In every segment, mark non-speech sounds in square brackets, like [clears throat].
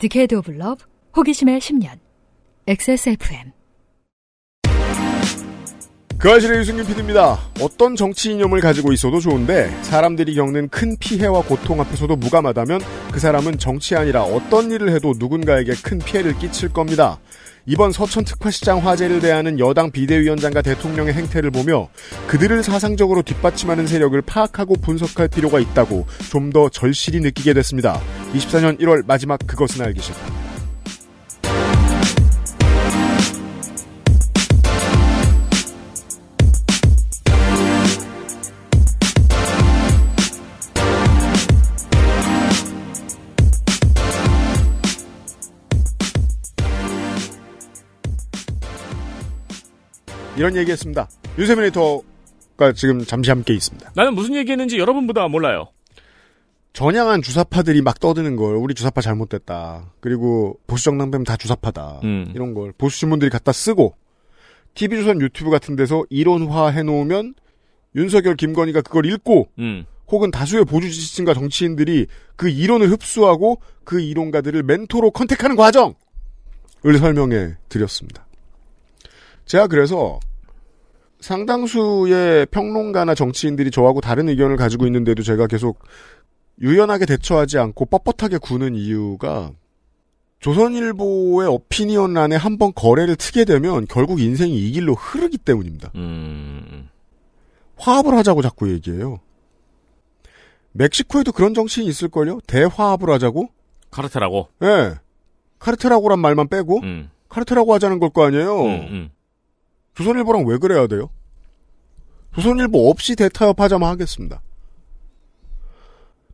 디케이드 오브 러브 호기심의 10년 XSFM 그아실의 유승균 PD입니다. 어떤 정치 이념을 가지고 있어도 좋은데 사람들이 겪는 큰 피해와 고통 앞에서도 무감하다면 그 사람은 정치 아니라 어떤 일을 해도 누군가에게 큰 피해를 끼칠 겁니다. 이번 서천 특화시장 화재를 대하는 여당 비대위원장과 대통령의 행태를 보며 그들을 사상적으로 뒷받침하는 세력을 파악하고 분석할 필요가 있다고 좀 더 절실히 느끼게 됐습니다. 24년 1월 마지막 그것은 알기 싫다. 이런 얘기했습니다. 유세민이 터가 지금 잠시 함께 있습니다. 나는 무슨 얘기했는지 여러분보다 몰라요. 전향한 주사파들이 막 떠드는 걸 우리 주사파 잘못됐다. 그리고 보수 정당배면 다 주사파다. 음. 이런 걸 보수 신문들이 갖다 쓰고 TV조선 유튜브 같은 데서 이론화 해놓으면 윤석열, 김건희가 그걸 읽고 음. 혹은 다수의 보수 지지층과 정치인들이 그 이론을 흡수하고 그 이론가들을 멘토로 컨택하는 과정을 설명해 드렸습니다. 제가 그래서 상당수의 평론가나 정치인들이 저하고 다른 의견을 가지고 있는데도 제가 계속 유연하게 대처하지 않고 뻣뻣하게 구는 이유가 조선일보의 어피니언란에 한번 거래를 트게 되면 결국 인생이 이 길로 흐르기 때문입니다. 음... 화합을 하자고 자꾸 얘기해요. 멕시코에도 그런 정신이 있을걸요? 대화합을 하자고? 카르테라고? 예. 네. 카르테라고란 말만 빼고, 음. 카르테라고 하자는 걸 거 아니에요? 음, 음. 조선일보랑 왜 그래야 돼요? 조선일보 없이 대타협하자마 하겠습니다.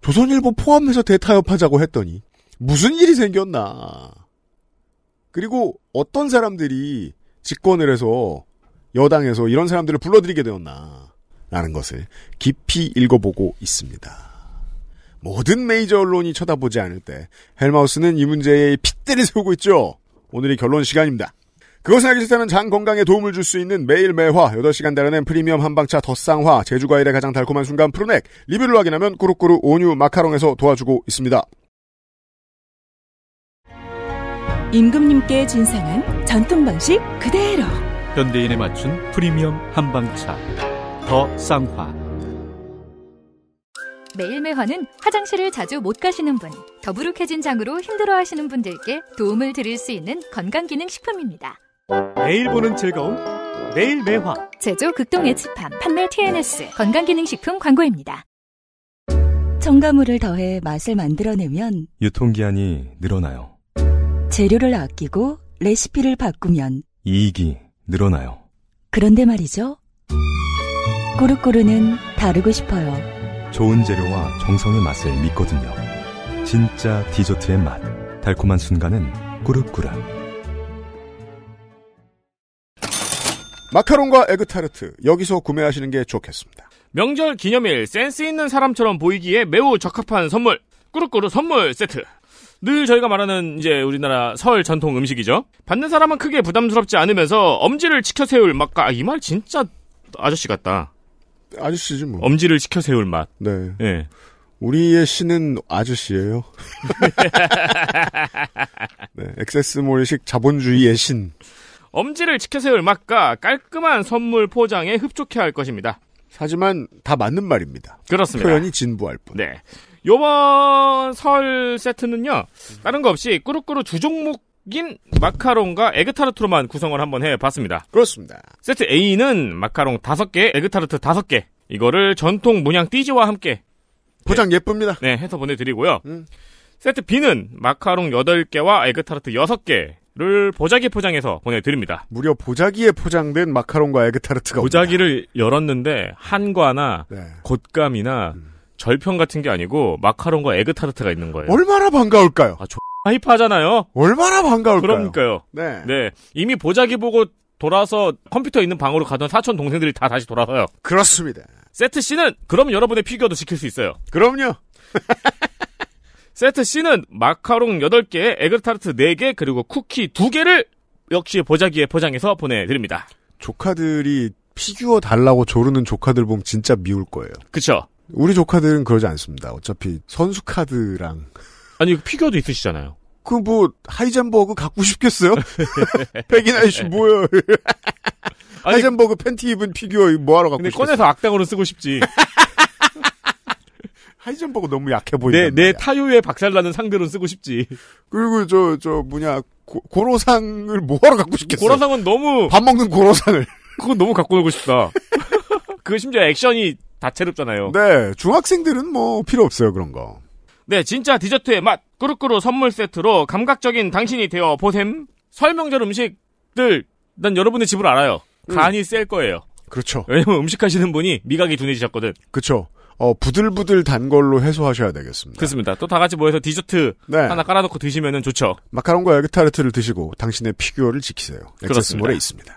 조선일보 포함해서 대타협하자고 했더니 무슨 일이 생겼나. 그리고 어떤 사람들이 집권을 해서 여당에서 이런 사람들을 불러들이게 되었나. 라는 것을 깊이 읽어보고 있습니다. 모든 메이저 언론이 쳐다보지 않을 때 헬마우스는 이 문제에 핏대를 세우고 있죠. 오늘이 결론 시간입니다. 그것을 알기 싫다면 장 건강에 도움을 줄 수 있는 매일 매화 8시간 달아낸 프리미엄 한방차 덧쌍화 제주과일의 가장 달콤한 순간 프로넥 리뷰를 확인하면 꾸룩꾸룩 온유 마카롱에서 도와주고 있습니다. 임금님께 진상한 전통 방식 그대로 현대인에 맞춘 프리미엄 한방차 더쌍화 매일 매화는 화장실을 자주 못 가시는 분 더부룩해진 장으로 힘들어하시는 분들께 도움을 드릴 수 있는 건강기능식품입니다. 매일 보는 즐거움 매일 매화 제조 극동의 집합 판매 TNS 건강기능식품 광고입니다. 첨가물을 더해 맛을 만들어내면 유통기한이 늘어나요. 재료를 아끼고 레시피를 바꾸면 이익이 늘어나요. 그런데 말이죠. 꾸르꾸르는 다르고 싶어요. 좋은 재료와 정성의 맛을 믿거든요. 진짜 디저트의 맛. 달콤한 순간은 꾸르꾸르. 마카롱과 에그타르트 여기서 구매하시는 게 좋겠습니다. 명절 기념일 센스 있는 사람처럼 보이기에 매우 적합한 선물 꾸루꾸루 선물 세트. 늘 저희가 말하는 이제 우리나라 설 전통 음식이죠. 받는 사람은 크게 부담스럽지 않으면서 엄지를 치켜 세울 맛과 아, 이 말 진짜 아저씨 같다. 아저씨지 뭐. 엄지를 치켜 세울 맛. 네. 네. 우리의 신은 아저씨예요. [laughs] 네, 엑세스몰식 자본주의의 신. 엄지를 치켜세울 맛과 깔끔한 선물 포장에 흡족해 할 것입니다. 하지만 다 맞는 말입니다. 그렇습니다. 표현이 진부할 뿐. 네. 요번 설 세트는요. 다른 거 없이 꾸룩꾸룩두 종목인 마카롱과 에그타르트로만 구성을 한번 해봤습니다. 그렇습니다. 세트 A는 마카롱 5개, 에그타르트 5개. 이거를 전통 문양 띠지와 함께 포장 네. 예쁩니다. 네, 해서 보내드리고요. 음. 세트 B는 마카롱 8개와 에그타르트 6개. 를 보자기 포장해서 보내드립니다. 무려 보자기에 포장된 마카롱과 에그타르트가 보자기를 옵니다. 열었는데 한과나 네. 곶감이나 음. 절편 같은 게 아니고 마카롱과 에그타르트가 있는 거예요. 얼마나 반가울까요? 아, 저 하이파잖아요. 얼마나 반가울까요? 그러니까요. 네. 네. 이미 보자기 보고 돌아서 컴퓨터 있는 방으로 가던 사촌 동생들이 다 다시 돌아서요. 그렇습니다. 세트 씨는 그럼 여러분의 피규어도 지킬 수 있어요. 그럼요. [laughs] 세트 C는 마카롱 8개, 에그타르트 4개, 그리고 쿠키 2개를 역시 보자기에 포장해서 보내드립니다. 조카들이 피규어 달라고 조르는 조카들 보면 진짜 미울 거예요. 그쵸. 우리 조카들은 그러지 않습니다. 어차피 선수 카드랑. 아니, 피규어도 있으시잖아요. 그 뭐, 하이젠버그 갖고 싶겠어요? [laughs] 백인 아저씨 뭐야. 하이젠버그 팬티 입은 피규어 뭐 하러 갖고 싶어. 꺼내서 악당으로 쓰고 싶지. 하이젠 버그 너무 약해 보이네. 내, 내 타요에 박살나는 상들은 쓰고 싶지. 그리고 저, 저, 뭐냐, 고, 고로상을 뭐하러 갖고 싶겠어? 고로상은 너무. 밥 먹는 고로상을. 그건 너무 갖고 놀고 싶다. [laughs] 그 심지어 액션이 다채롭잖아요. 네. 중학생들은 뭐 필요 없어요, 그런 거. 네, 진짜 디저트의 맛. 꾸루꾸루 선물 세트로 감각적인 당신이 되어 보셈. 설명절 음식들, 난 여러분의 집을 알아요. 간이 음. 셀 거예요. 그렇죠. 왜냐면 음식 하시는 분이 미각이 둔해지셨거든. 그렇죠. 어, 부들부들 단 걸로 해소하셔야 되겠습니다. 그렇습니다. 또 다 같이 모여서 디저트 네. 하나 깔아놓고 드시면 좋죠. 마카롱과 에그타르트를 드시고 당신의 피규어를 지키세요. 엑세스몰에 있습니다.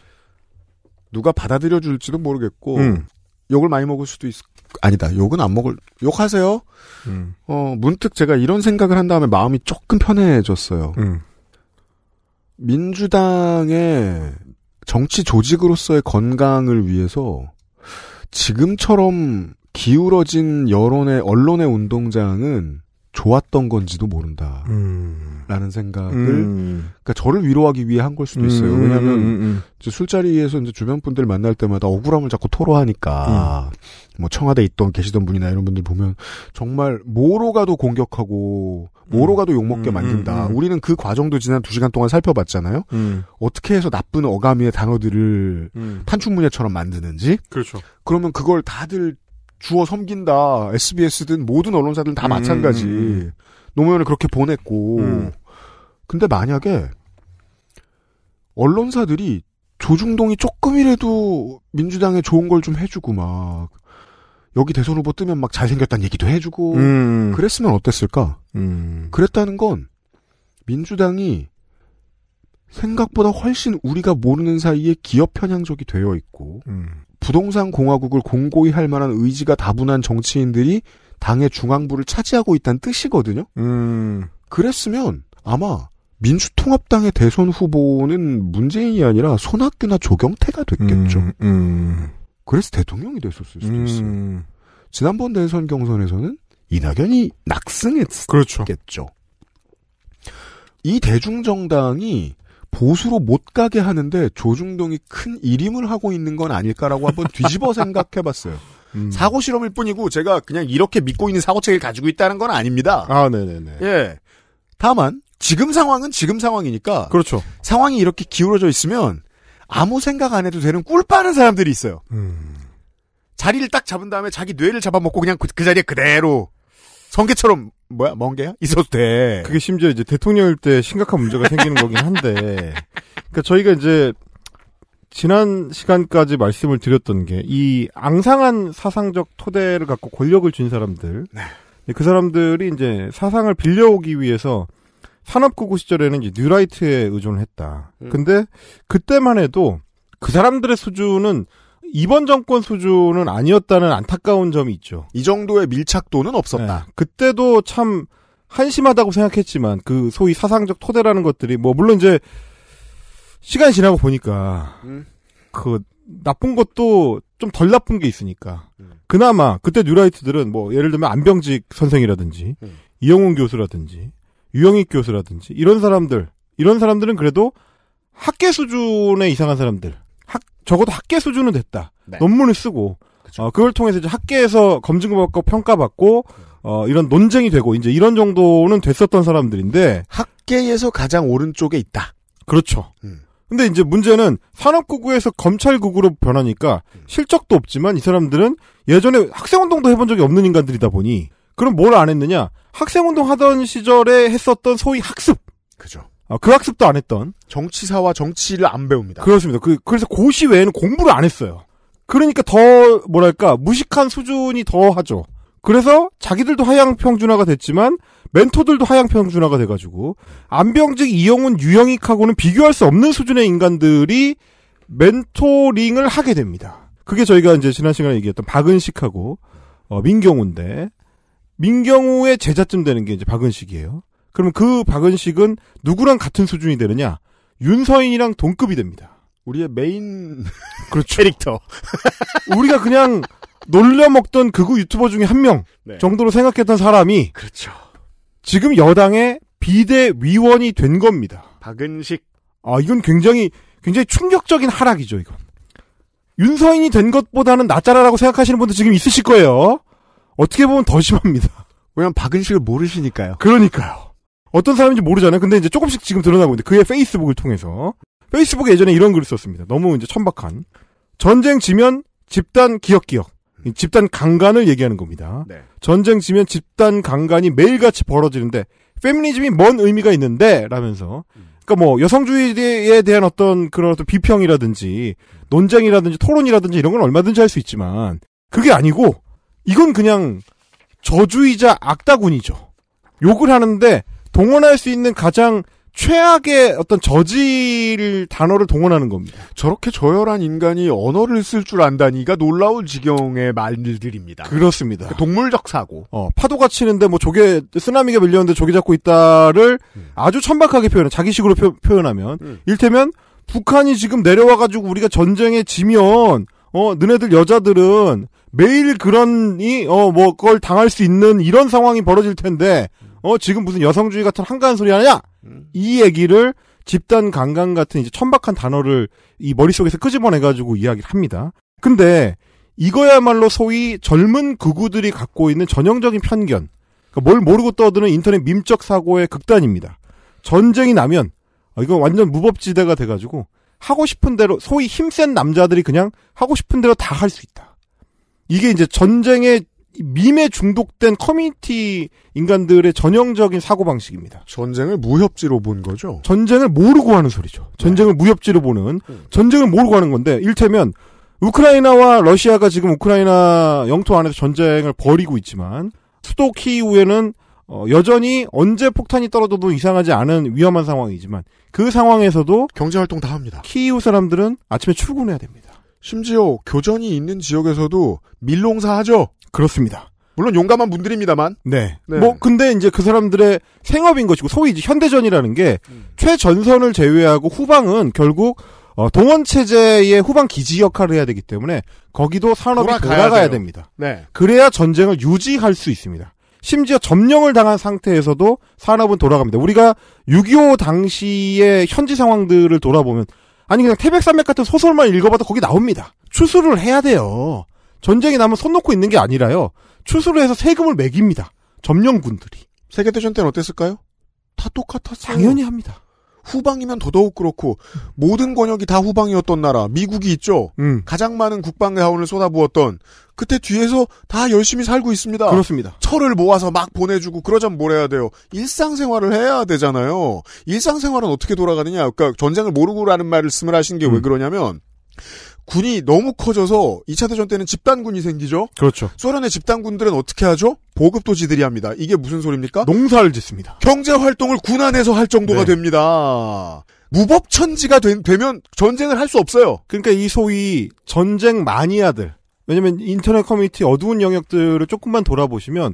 누가 받아들여 줄지도 모르겠고 음. 욕을 많이 먹을 수도 있을 아니다 욕은 안 먹을 욕하세요 음. 어 문득 제가 이런 생각을 한 다음에 마음이 조금 편해졌어요 음. 민주당의 정치 조직으로서의 건강을 위해서 지금처럼 기울어진 여론의 언론의 운동장은 좋았던 건지도 모른다. 음. 라는 생각을 음. 그러니까 저를 위로하기 위해 한 걸 수도 있어요. 음. 음 왜냐하면 음, 음, 이제 술자리에서 이제 주변 분들 만날 때마다 억울함을 자꾸 토로하니까 음. 뭐 청와대 있던 계시던 분이나 이런 분들 보면 정말 뭐로 가도 공격하고 뭐로 가도 욕먹게 만든다. 우리는 그 과정도 지난 두 시간 동안 살펴봤잖아요. 어떻게 해서 나쁜 어감의 단어들을 판축문예처럼 만드는지. 그렇죠. 그러면 그걸 다들 주어 섬긴다. SBS든 모든 언론사들은 다 마찬가지. 노무현을 그렇게 보냈고 음. 근데 만약에 언론사들이 조중동이 조금이라도 민주당에 좋은 걸 좀 해주고 막 여기 대선 후보 뜨면 막 잘생겼다는 얘기도 해주고 음. 그랬으면 어땠을까? 음. 그랬다는 건 민주당이 생각보다 훨씬 우리가 모르는 사이에 기업 편향적이 되어 있고 음. 부동산 공화국을 공고히 할 만한 의지가 다분한 정치인들이 당의 중앙부를 차지하고 있다는 뜻이거든요. 음. 그랬으면 아마 민주통합당의 대선 후보는 문재인이 아니라 손학규나 조경태가 됐겠죠. 음, 음. 그래서 대통령이 됐었을 수도 음. 있어요. 지난번 대선 경선에서는 이낙연이 낙승했겠죠. 그렇죠. 이 대중정당이 보수로 못 가게 하는데 조중동이 큰 일임을 하고 있는 건 아닐까라고 한번 뒤집어 [laughs] 생각해봤어요. 음. 사고 실험일 뿐이고 제가 그냥 이렇게 믿고 있는 사고책을 가지고 있다는 건 아닙니다. 아, 네네네. 예. 다만 지금 상황은 지금 상황이니까. 그렇죠. 상황이 이렇게 기울어져 있으면 아무 생각 안 해도 되는 꿀 빠는 사람들이 있어요. 음. 자리를 딱 잡은 다음에 자기 뇌를 잡아먹고 그냥 그, 그 자리에 그대로 성게처럼 뭐야 멍게야 있어도 돼. 그게 심지어 이제 대통령일 때 심각한 문제가 생기는 거긴 한데, 그러니까 저희가 이제 지난 시간까지 말씀을 드렸던 게 이 앙상한 사상적 토대를 갖고 권력을 준 사람들, 네. 그 사람들이 이제 사상을 빌려오기 위해서 산업구구 시절에는 이제 뉴라이트에 의존을 했다. 음. 근데 그때만 해도 그 사람들의 수준은 이번 정권 수준은 아니었다는 안타까운 점이 있죠. 이 정도의 밀착도는 없었다. 네. 그때도 참 한심하다고 생각했지만 그 소위 사상적 토대라는 것들이 뭐 물론 이제 시간이 지나고 보니까 음. 그 나쁜 것도 좀 덜 나쁜 게 있으니까 음. 그나마 그때 뉴라이트들은 뭐 예를 들면 안병직 선생이라든지 음. 이영훈 교수라든지 유영익 교수라든지 이런 사람들 이런 사람들은 그래도 학계 수준의 이상한 사람들 학 적어도 학계 수준은 됐다 네. 논문을 쓰고 그쵸. 어, 그걸 통해서 이제 학계에서 검증받고 평가받고 어, 이런 논쟁이 되고 이제 이런 정도는 됐었던 사람들인데 학계에서 가장 오른쪽에 있다. 그렇죠. 음. 근데 이제 문제는 산업국에서검찰국으로 변하니까 음. 실적도 없지만 이 사람들은 예전에 학생운동도 해본 적이 없는 인간들이다 보니 그럼 뭘 안 했느냐? 학생운동 하던 시절에 했었던 소위 학습. 그죠. 어, 그 학습도 안 했던. 정치사와 정치를 안 배웁니다. 그렇습니다. 그, 그래서 고시 외에는 공부를 안 했어요. 그러니까 더, 뭐랄까, 무식한 수준이 더 하죠. 그래서 자기들도 하향평준화가 됐지만, 멘토들도 하향평준화가 돼가지고, 안병직, 이영훈, 유영익하고는 비교할 수 없는 수준의 인간들이 멘토링을 하게 됩니다. 그게 저희가 이제 지난 시간에 얘기했던 박은식하고, 어, 민경훈데 민경우의 제자쯤 되는 게 이제 박은식이에요. 그러면 그 박은식은 누구랑 같은 수준이 되느냐? 윤서인이랑 동급이 됩니다. 우리의 메인 [laughs] 그렇죠. 캐릭터. [laughs] 우리가 그냥 놀려먹던 극우 유튜버 중에 한명 네. 정도로 생각했던 사람이 그렇죠. 지금 여당의 비대위원이 된 겁니다. 박은식. 아 이건 굉장히 굉장히 충격적인 하락이죠 이건. 윤서인이 된 것보다는 낫잖아라고 생각하시는 분들 지금 있으실 거예요. 어떻게 보면 더 심합니다. [laughs] 왜냐면 박은식을 모르시니까요. 그러니까요. 어떤 사람인지 모르잖아요. 근데 이제 조금씩 지금 드러나고 있는데 그의 페이스북을 통해서 페이스북에 예전에 이런 글을 썼습니다. 너무 이제 천박한 전쟁 지면 집단 기억 기억 집단 강간을 얘기하는 겁니다. 네. 전쟁 지면 집단 강간이 매일같이 벌어지는데 페미니즘이 뭔 의미가 있는데 라면서 그러니까 뭐 여성주의에 대한 어떤 그런 어떤 비평이라든지 논쟁이라든지 토론이라든지 이런 건 얼마든지 할 수 있지만 그게 아니고 이건 그냥 저주이자 악다군이죠. 욕을 하는데 동원할 수 있는 가장 최악의 어떤 저질 단어를 동원하는 겁니다. 저렇게 저열한 인간이 언어를 쓸 줄 안다니가 놀라울 지경의 말들입니다. 그렇습니다. 그 동물적 사고. 어, 파도가 치는데 뭐 조개 쓰나미가 밀렸는데 조개 잡고 있다를 음. 아주 천박하게 표현해 자기식으로 표, 현하면 음. 일테면 북한이 지금 내려와가지고 우리가 전쟁에 지면 어 너네들 여자들은 매일 그런이 어뭐그걸 당할 수 있는 이런 상황이 벌어질 텐데 어 지금 무슨 여성주의 같은 한가한 소리 하냐? 음. 이 얘기를 집단 강간 같은 이제 천박한 단어를 이 머릿속에서 끄집어내 가지고 이야기를 합니다. 근데 이거야말로 소위 젊은 극우들이 갖고 있는 전형적인 편견. 그러니까 뭘 모르고 떠드는 인터넷 밈적 사고의 극단입니다. 전쟁이 나면 어, 이거 완전 무법지대가 돼가지고 하고 싶은 대로 소위 힘센 남자들이 그냥 하고 싶은 대로 다 할 수 있다. 이게 이제 전쟁의 밈에 중독된 커뮤니티 인간들의 전형적인 사고방식입니다. 전쟁을 무협지로 본 거죠? 전쟁을 모르고 하는 소리죠. 네. 전쟁을 네. 무협지로 보는, 음. 전쟁을 모르고 하는 건데, 일테면, 우크라이나와 러시아가 지금 우크라이나 영토 안에서 전쟁을 벌이고 있지만, 수도 키이우에는 어, 여전히 언제 폭탄이 떨어져도 이상하지 않은 위험한 상황이지만, 그 상황에서도 경제활동 다 합니다. 키이우 사람들은 아침에 출근해야 됩니다. 심지어 교전이 있는 지역에서도 밀농사 하죠. 그렇습니다. 물론 용감한 분들입니다만. 네. 네. 뭐 근데 이제 그 사람들의 생업인 것이고 소위 현대전이라는 게 음. 최전선을 제외하고 후방은 결국 어, 동원 체제의 후방 기지 역할을 해야 되기 때문에 거기도 산업이 돌아가야, 돌아가야 됩니다. 네. 그래야 전쟁을 유지할 수 있습니다. 심지어 점령을 당한 상태에서도 산업은 돌아갑니다. 우리가 6.25 당시의 현지 상황들을 돌아보면 아니 그냥 태백산맥 같은 소설만 읽어봐도 거기 나옵니다. 추수를 해야 돼요. 전쟁이 나면 손 놓고 있는 게 아니라요. 추수를 해서 세금을 매깁니다. 점령군들이. 세계대전 때는 어땠을까요? 다 똑같았어요. 당연히 합니다. 후방이면 더더욱 그렇고 모든 권역이 다 후방이었던 나라 미국이 있죠. 음. 가장 많은 국방 자원을 쏟아부었던 그때 뒤에서 다 열심히 살고 있습니다. 그렇습니다. 철을 모아서 막 보내주고 그러자면 뭘 해야 돼요? 일상생활을 해야 되잖아요. 일상생활은 어떻게 돌아가느냐? 그러니까 전쟁을 모르고라는 말을 쓰을 하신 게왜 음. 그러냐면 군이 너무 커져서 2차 대전 때는 집단군이 생기죠. 그렇죠. 소련의 집단군들은 어떻게 하죠? 보급도 지들이 합니다. 이게 무슨 소리입니까? 농사를 짓습니다. 경제 활동을 군 안에서 할 정도가 네. 됩니다. 무법천지가 된, 되면 전쟁을 할 수 없어요. 그러니까 이 소위 전쟁 마니아들. 왜냐면 인터넷 커뮤니티 어두운 영역들을 조금만 돌아보시면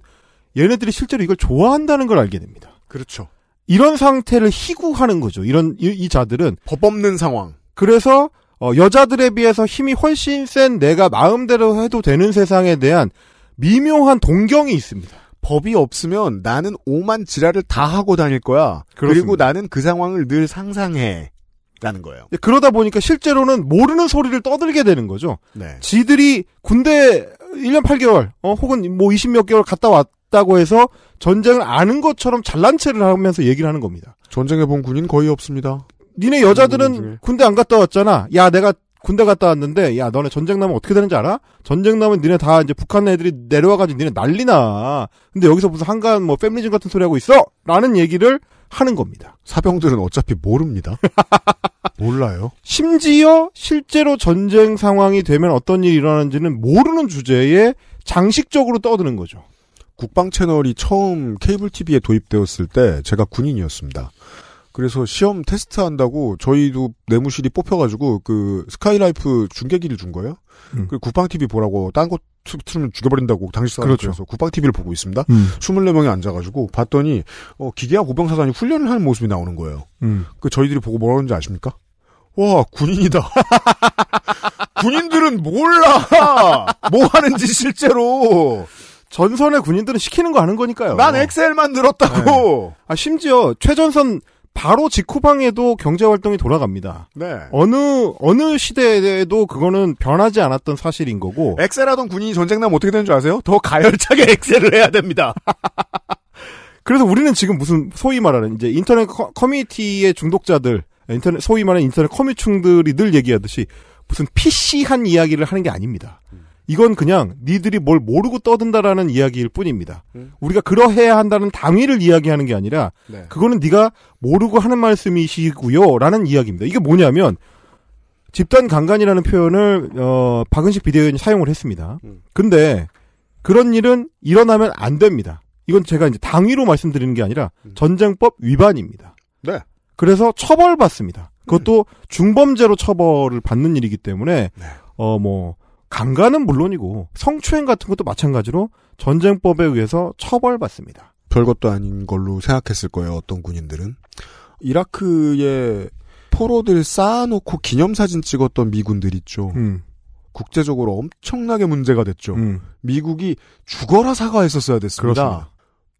얘네들이 실제로 이걸 좋아한다는 걸 알게 됩니다. 그렇죠. 이런 상태를 희구하는 거죠. 이런 이, 이 자들은 법 없는 상황. 그래서 어, 여자들에 비해서 힘이 훨씬 센 내가 마음대로 해도 되는 세상에 대한 미묘한 동경이 있습니다. 법이 없으면 나는 오만 지랄을 다 하고 다닐 거야. 그렇습니다. 그리고 나는 그 상황을 늘 상상해. 라는 거예요. 예, 그러다 보니까 실제로는 모르는 소리를 떠들게 되는 거죠. 네. 지들이 군대 1년 8개월, 어, 혹은 뭐 20몇 개월 갔다 왔다고 해서 전쟁을 아는 것처럼 잘난 체를 하면서 얘기를 하는 겁니다. 전쟁해본 군인 거의 없습니다. 니네 음, 여자들은 음, 음. 군대 안 갔다 왔잖아. 야, 내가 군대 갔다 왔는데, 야, 너네 전쟁 나면 어떻게 되는지 알아? 전쟁 나면 니네 다 이제 북한 애들이 내려와가지고 니네 난리나. 근데 여기서 무슨 한간 뭐 페미니즘 같은 소리 하고 있어? 라는 얘기를 하는 겁니다. 사병들은 어차피 모릅니다. [laughs] 몰라요. 심지어 실제로 전쟁 상황이 되면 어떤 일이 일어나는지는 모르는 주제에 장식적으로 떠드는 거죠. 국방 채널이 처음 케이블 TV에 도입되었을 때 제가 군인이었습니다. 그래서 시험 테스트 한다고 저희도 내무실이 뽑혀가지고 그 스카이라이프 중계기를 준 거예요. 음. 그 국방 TV 보라고 딴 거 틀으면 죽여버린다고 당시 사람들에서 그렇서 국방 TV를 보고 있습니다. 음. 24명이 앉아가지고 봤더니 어, 기계와고병사단이 훈련을 하는 모습이 나오는 거예요. 음. 그 저희들이 보고 뭐라는지 아십니까? 와 군인이다. [laughs] 군인들은 몰라 뭐 하는지 실제로. 전선의 군인들은 시키는 거 하는 거니까요. 난 엑셀 만들었다고. 네. 아 심지어 최전선 바로 직후방에도 경제 활동이 돌아갑니다. 네. 어느 어느 시대에도 그거는 변하지 않았던 사실인 거고. 엑셀하던 군인이 전쟁 나면 어떻게 되는 줄 아세요? 더 가열차게 [laughs] 엑셀을 해야 됩니다. [laughs] 그래서 우리는 지금 무슨 소위 말하는 이제 인터넷 커,뮤니티의 중독자들, 인터넷 소위 말하는 인터넷 커뮤충들이 늘 얘기하듯이 무슨 PC한 이야기를 하는 게 아닙니다. 음. 이건 그냥 니들이 뭘 모르고 떠든다라는 이야기일 뿐입니다. 음. 우리가 그러해야 한다는 당위를 이야기하는 게 아니라 네. 그거는 네가 모르고 하는 말씀이시고요라는 이야기입니다. 이게 뭐냐면 집단 강간이라는 표현을 어 박은식 비대위원이 사용을 했습니다. 음. 근데 그런 일은 일어나면 안 됩니다. 이건 제가 이제 당위로 말씀드리는 게 아니라 음. 전쟁법 위반입니다. 네. 그래서 처벌받습니다. 그것도 음. 중범죄로 처벌을 받는 일이기 때문에 네. 어뭐 강간은 물론이고 성추행 같은 것도 마찬가지로 전쟁법에 의해서 처벌받습니다. 별것도 아닌 걸로 생각했을 거예요. 어떤 군인들은 이라크에 포로들 쌓아놓고 기념사진 찍었던 미군들 있죠. 음. 국제적으로 엄청나게 문제가 됐죠. 음. 미국이 죽어라 사과했었어야 됐습니다.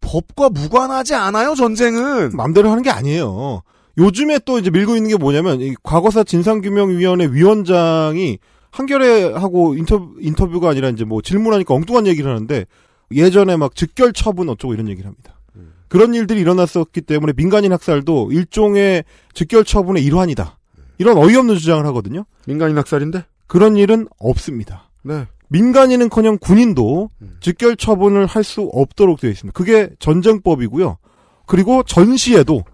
그렇습니다. 법과 무관하지 않아요, 전쟁은. 맘대로 하는 게 아니에요. 요즘에 또 이제 밀고 있는 게 뭐냐면 이 과거사 진상규명위원회 위원장이 한결에하고 인터뷰, 인터뷰가 아니라 이제 뭐 질문하니까 엉뚱한 얘기를 하는데 예전에 막 즉결 처분 어쩌고 이런 얘기를 합니다. 음. 그런 일들이 일어났었기 때문에 민간인 학살도 일종의 즉결 처분의 일환이다. 음. 이런 어이없는 주장을 하거든요. 민간인 학살인데? 그런 일은 없습니다. 네. 민간인은커녕 군인도 음. 즉결 처분을 할 수 없도록 되어 있습니다. 그게 전쟁법이고요. 그리고 전시에도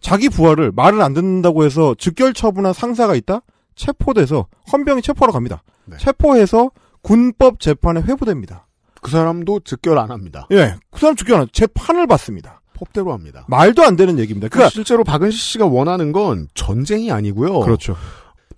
자기 부하를 말을 안 듣는다고 해서 즉결 처분한 상사가 있다? 체포돼서 헌병이 체포하러 갑니다. 네. 체포해서 군법 재판에 회부됩니다. 그 사람도 즉결 안 합니다. 예, 그 사람 즉결 안. 재판을 받습니다. 법대로 합니다. 말도 안 되는 얘기입니다. 그러니까, 그러니까 실제로 박은실 씨가 원하는 건 전쟁이 아니고요. 그렇죠.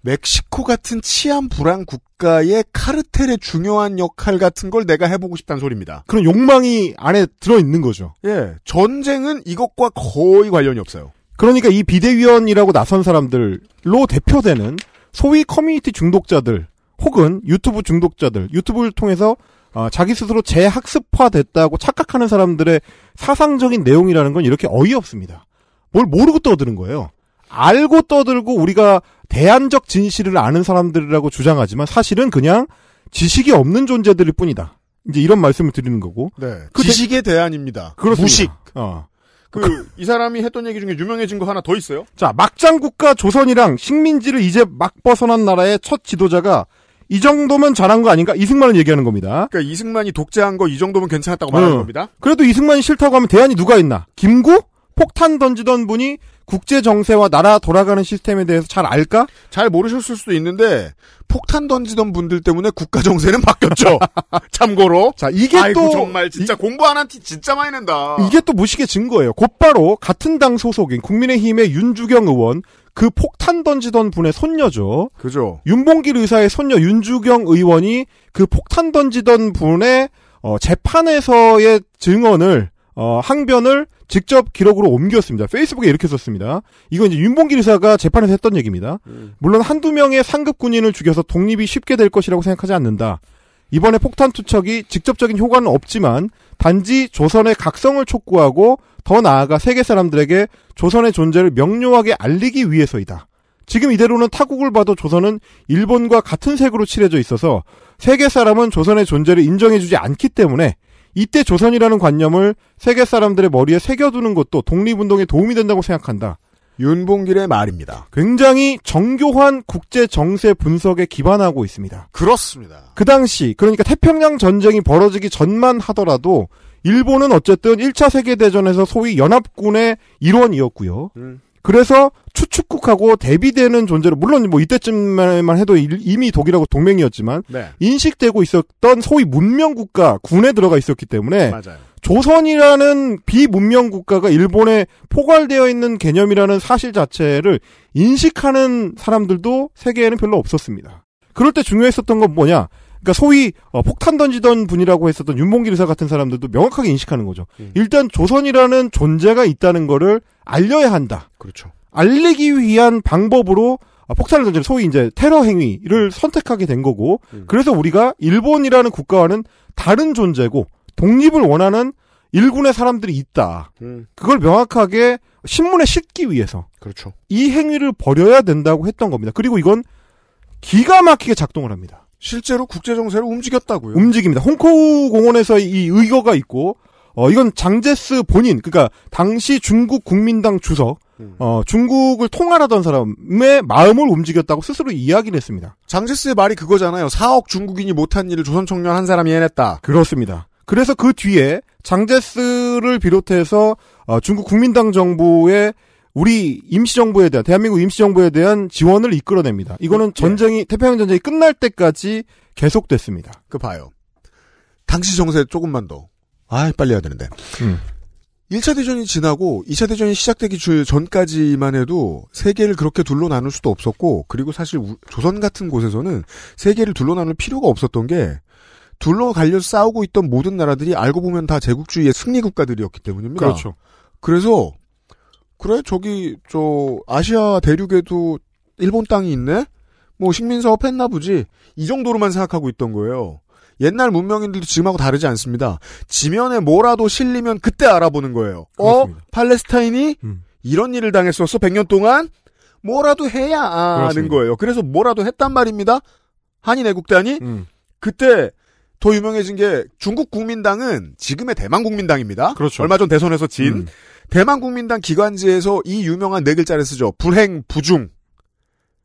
멕시코 같은 치안 불안 국가의 카르텔의 중요한 역할 같은 걸 내가 해보고 싶다는 소리입니다. 그런 욕망이 안에 들어있는 거죠. 예. 전쟁은 이것과 거의 관련이 없어요. 그러니까 이 비대위원이라고 나선 사람들로 대표되는 소위 커뮤니티 중독자들 혹은 유튜브 중독자들, 유튜브를 통해서 어, 자기 스스로 재학습화됐다고 착각하는 사람들의 사상적인 내용이라는 건 이렇게 어이없습니다. 뭘 모르고 떠드는 거예요. 알고 떠들고 우리가 대안적 진실을 아는 사람들이라고 주장하지만 사실은 그냥 지식이 없는 존재들일 뿐이다. 이제 이런 말씀을 드리는 거고. 네. 그 지식의 대... 안입니다 무식. 어. 그이 사람이 했던 얘기 중에 유명해진 거 하나 더 있어요. 자, 막장 국가 조선이랑 식민지를 이제 막 벗어난 나라의 첫 지도자가 이 정도면 잘한 거 아닌가? 이승만을 얘기하는 겁니다. 그러니까 이승만이 독재한 거 이 정도면 괜찮았다고 말하는 응. 어. 겁니다. 그래도 이승만이 싫다고 하면 대안이 누가 있나? 김구? 폭탄 던지던 분이 국제 정세와 나라 돌아가는 시스템에 대해서 잘 알까? 잘 모르셨을 수도 있는데 폭탄 던지던 분들 때문에 국가 정세는 바뀌었죠. [laughs] 참고로. 자, 이게 아이고, 또 정말 진짜 이, 공부 안 한 티 진짜 많이 낸다. 이게 또 무식의 증거예요. 곧바로 같은 당 소속인 국민의힘의 윤주경 의원 그 폭탄 던지던 분의 손녀죠. 그죠. 윤봉길 의사의 손녀 윤주경 의원이 그 폭탄 던지던 분의 어, 재판에서의 증언을 어, 항변을 직접 기록으로 옮겼습니다. 페이스북에 이렇게 썼습니다. 이건 이제 윤봉길 의사가 재판에서 했던 얘기입니다. 음. 물론 한두 명의 상급 군인을 죽여서 독립이 쉽게 될 것이라고 생각하지 않는다. 이번에 폭탄 투척이 직접적인 효과는 없지만 단지 조선의 각성을 촉구하고 더 나아가 세계 사람들에게 조선의 존재를 명료하게 알리기 위해서이다. 지금 이대로는 타국을 봐도 조선은 일본과 같은 색으로 칠해져 있어서 세계 사람은 조선의 존재를 인정해주지 않기 때문에 이때 조선이라는 관념을 세계 사람들의 머리에 새겨두는 것도 독립운동에 도움이 된다고 생각한다. 윤봉길의 말입니다. 굉장히 정교한 국제 정세 분석에 기반하고 있습니다. 그렇습니다. 그 당시 그러니까 태평양 전쟁이 벌어지기 전만 하더라도 일본은 어쨌든 1차 세계대전에서 소위 연합군의 일원이었고요. 음. 그래서 추측국하고 대비되는 존재로 물론 뭐 이때쯤만 해도 이미 독일하고 동맹이었지만 네. 인식되고 있었던 소위 문명 국가 군에 들어가 있었기 때문에 맞아요. 조선이라는 비문명 국가가 일본에 포괄되어 있는 개념이라는 사실 자체를 인식하는 사람들도 세계에는 별로 없었습니다. 그럴 때 중요했었던 건 뭐냐? 그러니까 소위 어, 폭탄 던지던 분이라고 했었던 윤봉길 의사 같은 사람들도 명확하게 인식하는 거죠. 음. 일단 조선이라는 존재가 있다는 거를 알려야 한다. 그렇죠. 알리기 위한 방법으로 어, 폭탄을 던지는 소위 이제 테러 행위를 음. 선택하게 된 거고 음. 그래서 우리가 일본이라는 국가와는 다른 존재고 독립을 원하는 일군의 사람들이 있다. 음. 그걸 명확하게 신문에 싣기 위해서 그렇죠. 이 행위를 버려야 된다고 했던 겁니다. 그리고 이건 기가 막히게 작동을 합니다. 실제로 국제 정세를 움직였다고요. 움직입니다. 홍콩 공원에서 이 의거가 있고 어 이건 장제스 본인 그러니까 당시 중국 국민당 주석 음. 어 중국을 통할하던 사람의 마음을 움직였다고 스스로 이야기를 했습니다. 장제스의 말이 그거잖아요. 4억 중국인이 못한 일을 조선 청년 한 사람이 해냈다. 그렇습니다. 그래서 그 뒤에 장제스를 비롯해서 어, 중국 국민당 정부의 우리 임시정부에 대한 대한민국 임시정부에 대한 지원을 이끌어냅니다. 이거는 네. 전쟁이 태평양 전쟁이 끝날 때까지 계속됐습니다. 그 봐요. 당시 정세 조금만 더. 아, 빨리 해야 되는데. 음. 1차 대전이 지나고 2차 대전이 시작되기 전까지만 해도 세계를 그렇게 둘로 나눌 수도 없었고 그리고 사실 조선 같은 곳에서는 세계를 둘로 나눌 필요가 없었던 게 둘러 갈려 싸우고 있던 모든 나라들이 알고 보면 다 제국주의의 승리 국가들이었기 때문입니다. 그렇죠. 그래서 그래 저기 저 아시아 대륙에도 일본 땅이 있네. 뭐 식민 사업했나 보지. 이 정도로만 생각하고 있던 거예요. 옛날 문명인들도 지금하고 다르지 않습니다. 지면에 뭐라도 실리면 그때 알아보는 거예요. 어? 그렇습니다. 어? 팔레스타인이 음. 이런 일을 당했었어 100년 동안 뭐라도 해야 아는 그렇습니다. 거예요. 그래서 뭐라도 했단 말입니다. 한인 애국단이 음. 그때 더 유명해진 게 중국 국민당은 지금의 대만 국민당입니다. 그렇죠. 얼마 전 대선에서 진 음. 대만 국민당 기관지에서 이 유명한 네 글자를 쓰죠. 불행 부중.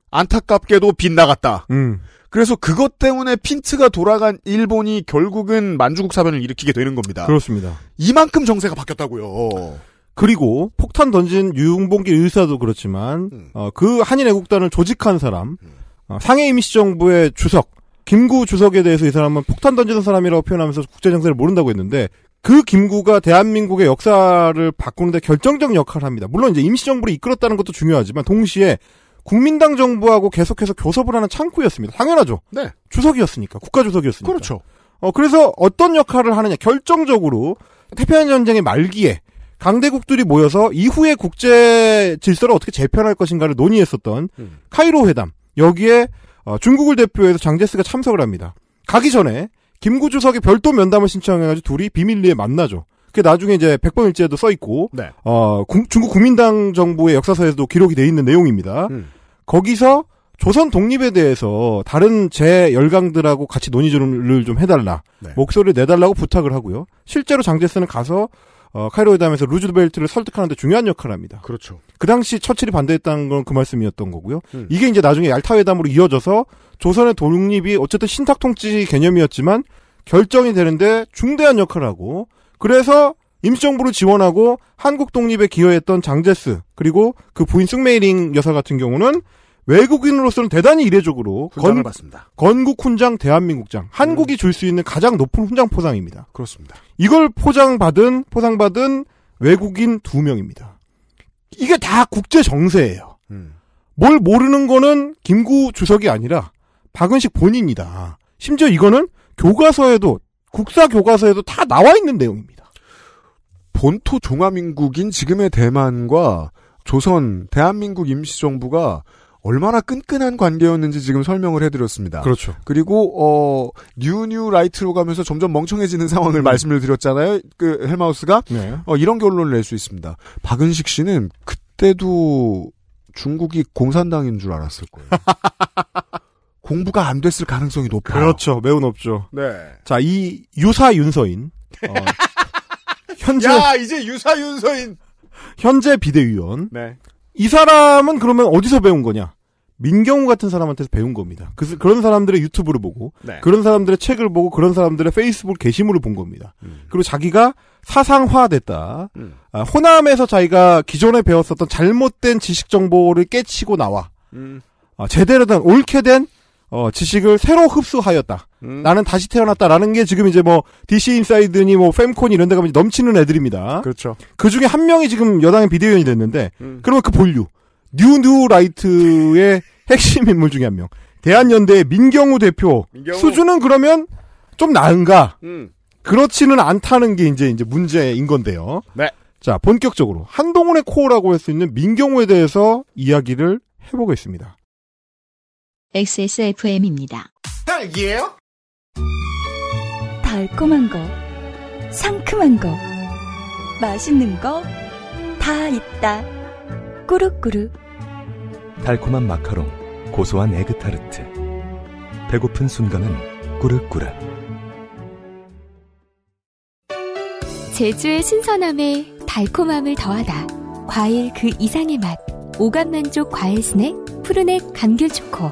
안타깝게도 빗나갔다. 음. 그래서 그것 때문에 핀트가 돌아간 일본이 결국은 만주국 사변을 일으키게 되는 겁니다. 그렇습니다. 이만큼 정세가 바뀌었다고요. 그리고 폭탄 던진 유흥봉기 의사도 그렇지만 음. 어, 그 한인애국단을 조직한 사람 음. 어, 상해 임시정부의 주석 김구 주석에 대해서 이 사람은 폭탄 던지는 사람이라고 표현하면서 국제정세를 모른다고 했는데 그 김구가 대한민국의 역사를 바꾸는데 결정적 역할을 합니다. 물론 이제 임시정부를 이끌었다는 것도 중요하지만 동시에 국민당 정부하고 계속해서 교섭을 하는 창구였습니다. 당연하죠. 네. 주석이었으니까 국가 주석이었으니까. 그렇죠. 어 그래서 어떤 역할을 하느냐 결정적으로 태평양 전쟁의 말기에 강대국들이 모여서 이후의 국제 질서를 어떻게 재편할 것인가를 논의했었던 음. 카이로 회담 여기에 어, 중국을 대표해서 장제스가 참석을 합니다. 가기 전에 김구주석이 별도 면담을 신청해가지고 둘이 비밀리에 만나죠. 그게 나중에 이제 백번일지에도 써 있고 네. 어, 중국 국민당 정부의 역사서에도 기록이 돼 있는 내용입니다. 음. 거기서 조선 독립에 대해서 다른 제 열강들하고 같이 논의를 좀 해달라 네. 목소리를 내달라고 부탁을 하고요. 실제로 장제스는 가서 어, 카이로 회담에서 루즈벨트를 설득하는데 중요한 역할을 합니다. 그렇죠. 그 당시 처칠이 반대했다는 건 그 말씀이었던 거고요. 음. 이게 이제 나중에 얄타 회담으로 이어져서 조선의 독립이 어쨌든 신탁통치 개념이었지만 결정이 되는데 중대한 역할을 하고 그래서 임시정부를 지원하고 한국 독립에 기여했던 장제스 그리고 그 부인 승메이링 여사 같은 경우는 외국인으로서는 대단히 이례적으로 건, 건국 훈장 대한민국장 한국이 줄수 음. 있는 가장 높은 훈장 포상입니다. 그렇습니다. 이걸 포장받은 포상받은 외국인 두 명입니다. 이게 다 국제 정세예요. 음. 뭘 모르는 거는 김구 주석이 아니라 박은식 본인이다. 심지어 이거는 교과서에도 국사 교과서에도 다 나와 있는 내용입니다. 본토 종합민국인 지금의 대만과 조선 대한민국 임시정부가 얼마나 끈끈한 관계였는지 지금 설명을 해드렸습니다. 그렇죠. 그리고 어 뉴뉴 라이트로 가면서 점점 멍청해지는 [laughs] 상황을 음. 말씀을 드렸잖아요. 그 헬마우스가 네. 어, 이런 결론을 낼 수 있습니다. 박은식 씨는 그때도 중국이 공산당인 줄 알았을 거예요. [laughs] 공부가 안 됐을 가능성이 높아요. 그렇죠. 매우 높죠. 네. 자, 이 유사 윤서인. 어, [laughs] 현재. 야, 이제 유사 윤서인. 현재 비대위원. 네. 이 사람은 그러면 어디서 배운 거냐? 민경우 같은 사람한테서 배운 겁니다. 그, 런 사람들의 유튜브를 보고, 네. 그런 사람들의 책을 보고, 그런 사람들의 페이스북 게시물을 본 겁니다. 음. 그리고 자기가 사상화됐다. 음. 아, 호남에서 자기가 기존에 배웠었던 잘못된 지식 정보를 깨치고 나와. 음. 아, 제대로 된, 옳게 된 어, 지식을 새로 흡수하였다. 음. 나는 다시 태어났다라는 게 지금 이제 뭐 DC 인사이드니 뭐 f 콘 이런 데 가면 넘치는 애들입니다. 그렇죠. 그 중에 한 명이 지금 여당의 비대위원이 됐는데 음. 그러면 그 본류 뉴 뉴라이트의 [laughs] 핵심 인물 중에 한 명. 대한연대의 민경우 대표 민경우. 수준은 그러면 좀 나은가? 음. 그렇지는 않다는 게 이제 이제 문제인 건데요. 네. 자, 본격적으로 한동훈의 코어라고 할 수 있는 민경우에 대해서 이야기를 해보겠습니다. XSFM입니다. 딸기예요? 아, 달콤한 거, 상큼한 거, 맛있는 거 다 있다. 꾸룩꾸룩. 달콤한 마카롱, 고소한 에그타르트. 배고픈 순간은 꾸룩꾸룩. 제주의 신선함에 달콤함을 더하다. 과일 그 이상의 맛. 오감 만족 과일 스낵 푸르넥 감귤 초코.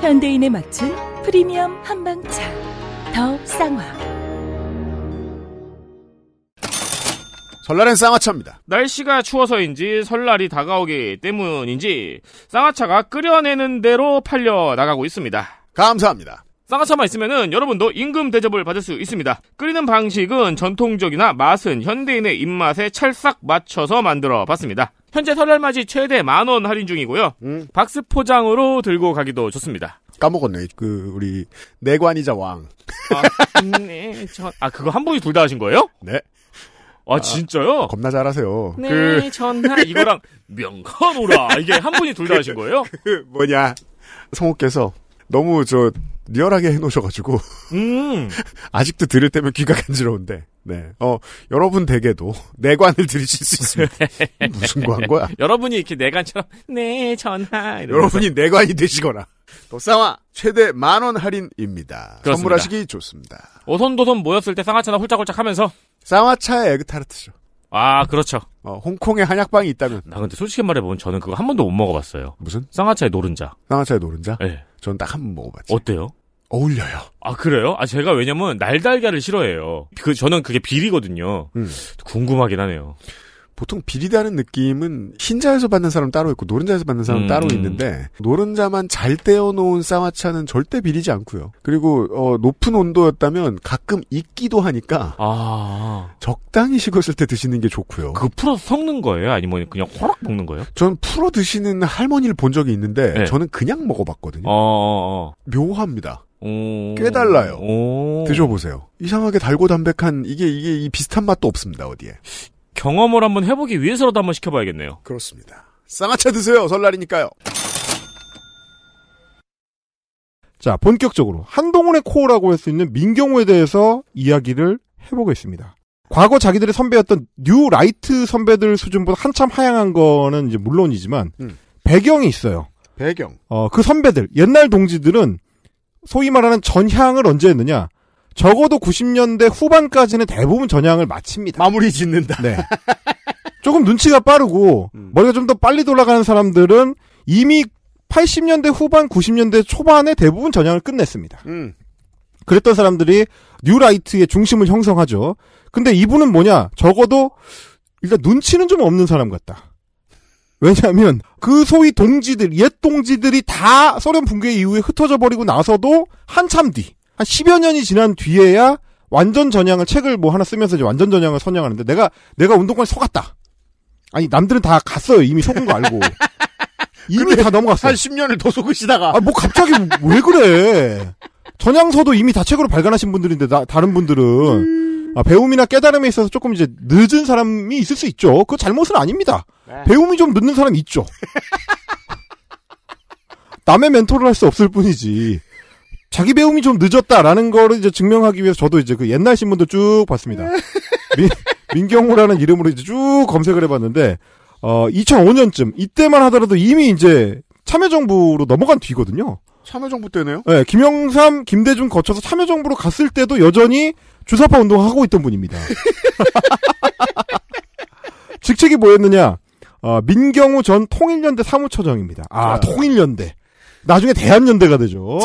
현대인에 맞춘 프리미엄 한방차 더 쌍화 설날엔 쌍화차입니다. 날씨가 추워서인지 설날이 다가오기 때문인지 쌍화차가 끓여내는 대로 팔려 나가고 있습니다. 감사합니다. 쌍화차만 있으면 여러분도 임금 대접을 받을 수 있습니다. 끓이는 방식은 전통적이나 맛은 현대인의 입맛에 찰싹 맞춰서 만들어 봤습니다. 현재 설날맞이 최대 만원 할인 중이고요. 음. 박스 포장으로 들고 가기도 좋습니다. 까먹었네. 그 우리 내관이자 왕. 아, 네, 저, 아 그거 한 분이 둘 다 하신 거예요? 네. 아, 진짜요? 아, 겁나 잘하세요. 네, 그... 전날 이거랑 명가노라 아, 이게 한 분이 둘 다 하신 거예요? 그, [laughs] 그 뭐냐 성우께서 너무 저 리얼하게 해놓으셔가지고 음. [laughs] 아직도 들을 때면 귀가 간지러운데 네. 어, 여러분 댁에도 [laughs] 내관을 들으실 수 있습니다. [laughs] 무슨 광거야 여러분이 이렇게 내관처럼, 네, 전화. 이러면서. 여러분이 내관이 되시거나. 또 쌍화 최대 만원 할인입니다. 그렇습니다. 선물하시기 좋습니다. 오손도손 모였을 때 쌍화차나 홀짝홀짝 하면서. 쌍화차의 에그타르트죠. 아, 그렇죠. 어, 홍콩에 한약방이 있다면. 나 근데 솔직히 말해보면 저는 그거 한 번도 못 먹어봤어요. 무슨? 쌍화차의 노른자. 쌍화차의 노른자? 네. 저는 딱 한 번 먹어봤지. 어때요? 어울려요. 아 그래요? 아 제가 왜냐면 날달걀을 싫어해요. 그 저는 그게 비리거든요. 음. 궁금하긴 하네요. 보통 비리다는 느낌은 흰자에서 받는 사람 따로 있고 노른자에서 받는 사람 음. 따로 음. 있는데 노른자만 잘 떼어놓은 쌍화차는 절대 비리지 않고요. 그리고 어, 높은 온도였다면 가끔 익기도 하니까 아. 적당히 식었을 때 드시는 게 좋고요. 그거 풀어서 섞는 거예요? 아니면 그냥 호락 먹는 거예요? 전 풀어 드시는 할머니를 본 적이 있는데 네. 저는 그냥 먹어봤거든요. 어어어. 어, 어. 묘합니다. 오. 꽤 달라요. 오. 드셔보세요. 이상하게 달고 담백한 이게 이게 이 비슷한 맛도 없습니다 어디에. 경험을 한번 해보기 위해서라도 한번 시켜봐야겠네요. 그렇습니다. 쌍화차 드세요 설날이니까요. 자 본격적으로 한동훈의 코어라고 할 수 있는 민경호에 대해서 이야기를 해보겠습니다. 과거 자기들의 선배였던 뉴 라이트 선배들 수준보다 한참 하향한 거는 이제 물론이지만 음. 배경이 있어요. 배경. 어, 그 선배들, 옛날 동지들은 소위 말하는 전향을 언제 했느냐? 적어도 90년대 후반까지는 대부분 전향을 마칩니다. 마무리 짓는다. 네. 조금 눈치가 빠르고 음. 머리가 좀 더 빨리 돌아가는 사람들은 이미 80년대 후반, 90년대 초반에 대부분 전향을 끝냈습니다. 음. 그랬던 사람들이 뉴라이트의 중심을 형성하죠. 근데 이분은 뭐냐? 적어도 일단 눈치는 좀 없는 사람 같다. 왜냐하면 그 소위 동지들 옛 동지들이 다 소련 붕괴 이후에 흩어져 버리고 나서도 한참 뒤 한 10여 년이 지난 뒤에야 완전 전향을 책을 뭐 하나 쓰면서 이제 완전 전향을 선양하는데 내가 내가 운동권에 속았다. 아니 남들은 다 갔어요. 이미 속은 거 알고. [laughs] 이미 다 넘어갔어요. 한 10년을 더 속으시다가. 아, 뭐 갑자기 뭐, 왜 그래. 전향서도 이미 다 책으로 발간하신 분들인데 나, 다른 분들은 음. 아, 배움이나 깨달음에 있어서 조금 이제 늦은 사람이 있을 수 있죠. 그 잘못은 아닙니다. 네. 배움이 좀 늦는 사람 있죠. 남의 멘토를 할 수 없을 뿐이지. 자기 배움이 좀 늦었다라는 거를 이제 증명하기 위해서 저도 이제 그 옛날 신문도 쭉 봤습니다. 민, 민경호라는 이름으로 이제 쭉 검색을 해봤는데, 어, 2005년쯤, 이때만 하더라도 이미 이제 참여정부로 넘어간 뒤거든요. 참여정부 때네요? 네, 김영삼, 김대중 거쳐서 참여정부로 갔을 때도 여전히 주사파 운동하고 있던 분입니다. [laughs] 직책이 뭐였느냐? 어, 민경우 전 통일연대 사무처장입니다. 아, 아, 통일연대. 나중에 대한연대가 되죠. [laughs]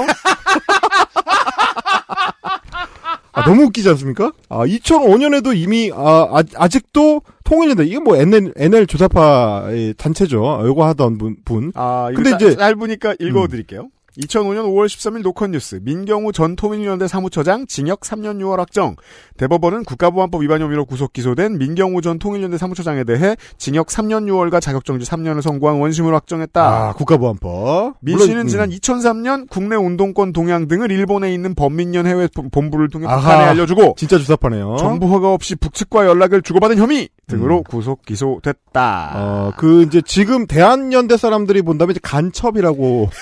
아, 너무 웃기지 않습니까? 아, 2005년에도 이미, 아, 아, 직도 통일연대, 이거 뭐 NL, NL 조사파 단체죠. 요거 하던 분. 분. 아, 근데 이제. 짧으니까 읽어드릴게요. 음. 2005년 5월 13일 녹헌뉴스 민경우 전 토민연대 사무처장 징역 3년 6월 확정 대법원은 국가보안법 위반 혐의로 구속 기소된 민경우 전 통일연대 사무처장에 대해 징역 3년 6월과 자격정지 3년을 선고한 원심을 확정했다. 아, 국가보안법. 민 씨는 음. 지난 2003년 국내 운동권 동향 등을 일본에 있는 범민련 해외 본부를 통해 아하, 북한에 알려주고 진짜 주사파네요. 정부 허가 없이 북측과 연락을 주고받은 혐의 등으로 음. 구속 기소됐다. 어, 그 이제 지금 대한연대 사람들이 본다면 이제 간첩이라고 [laughs]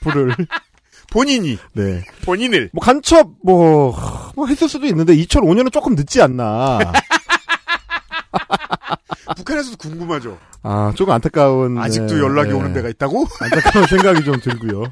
불을. [laughs] 본인이. 네. 본인을. 뭐 간첩, 뭐, 뭐 했을 수도 있는데 2005년은 조금 늦지 않나. [laughs] 북한에서도 궁금하죠. 아, 조금 안타까운. 아직도 네, 연락이 네. 오는 데가 있다고? [laughs] 안타까운 생각이 좀 들고요.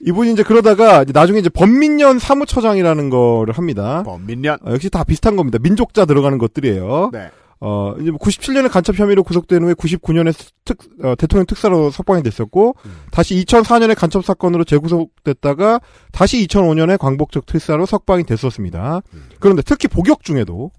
이분이 이제 그러다가 이제 나중에 이제 범민련 사무처장이라는 거를 합니다. 범민련. 어, 역시 다 비슷한 겁니다. 민족자 들어가는 것들이에요. 네. 어, 이제 뭐 97년에 간첩 혐의로 구속된 후에 99년에 특, 어, 대통령 특사로 석방이 됐었고, 음. 다시 2004년에 간첩 사건으로 재구속됐다가, 다시 2005년에 광복적 특사로 석방이 됐었습니다. 음. 그런데 특히 복역 중에도,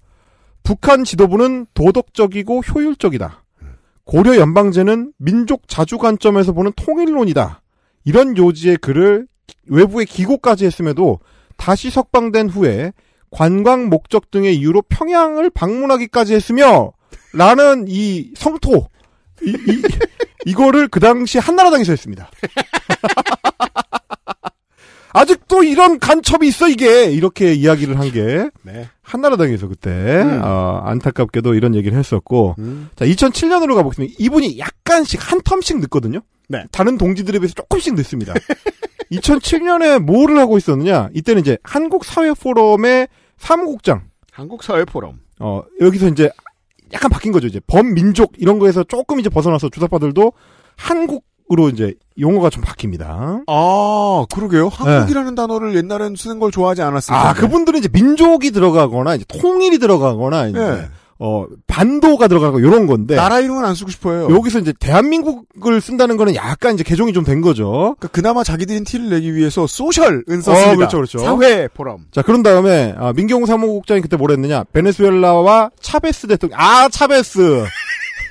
북한 지도부는 도덕적이고 효율적이다. 음. 고려 연방제는 민족 자주 관점에서 보는 통일론이다. 이런 요지의 글을 외부에 기고까지 했음에도, 다시 석방된 후에 관광 목적 등의 이유로 평양을 방문하기까지 했으며 라는 이 성토 이, 이, 이거를 그 당시 한나라당에서 했습니다. [laughs] 아직도 이런 간첩이 있어 이게 이렇게 이야기를 한게 네. 한나라당에서 그때 음. 어, 안타깝게도 이런 얘기를 했었고 음. 자 2007년으로 가보겠습니다. 이분이 약간씩 한 텀씩 늦거든요. 네. 다른 동지들에 비해서 조금씩 늦습니다. [laughs] 2007년에 뭐를 하고 있었느냐? 이때는 이제 한국사회포럼의 사무국장. 한국사회포럼. 어, 여기서 이제 약간 바뀐 거죠. 이제 범민족 이런 거에서 조금 이제 벗어나서 주사파들도 한국으로 이제 용어가 좀 바뀝니다. 아, 그러게요. 네. 한국이라는 네. 단어를 옛날엔 쓰는 걸 좋아하지 않았어요. 아, 그분들은 이제 민족이 들어가거나 이제 통일이 들어가거나 이제 네. 어 반도가 들어가고 이런 건데 나라 이름은 안 쓰고 싶어요. 여기서 이제 대한민국을 쓴다는 거는 약간 이제 개종이 좀 된 거죠. 그러니까 그나마 자기들인 티를 내기 위해서 소셜은 썼습니다. 어, 그렇죠, 그렇죠. 사회 포럼. 자 그런 다음에 아, 민경우 사무국장이 그때 뭐라 했느냐? 베네수엘라와 차베스 대통령 아 차베스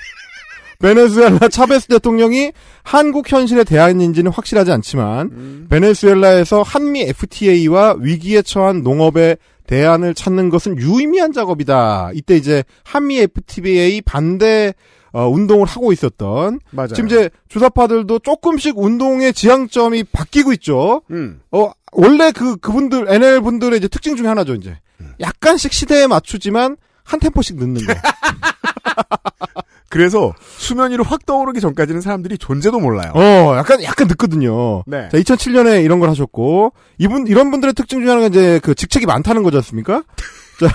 [laughs] 베네수엘라 차베스 대통령이 한국 현실에 대한인지는 확실하지 않지만 음. 베네수엘라에서 한미 FTA와 위기에 처한 농업의 대안을 찾는 것은 유의미한 작업이다. 이때 이제 한미 FTA 반대 어, 운동을 하고 있었던 맞아요. 지금 이제 주사파들도 조금씩 운동의 지향점이 바뀌고 있죠. 음. 어 원래 그 그분들 NL 분들의 이제 특징 중에 하나죠 이제 음. 약간씩 시대에 맞추지만 한 템포씩 늦는 거. [laughs] 그래서 수면 위로 확 떠오르기 전까지는 사람들이 존재도 몰라요. 어, 약간 약간 늦거든요. 네. 자, 2007년에 이런 걸 하셨고 이분 이런 분들의 특징 중에 하나가 이제 그 직책이 많다는 거지 않습니까? [laughs] 자,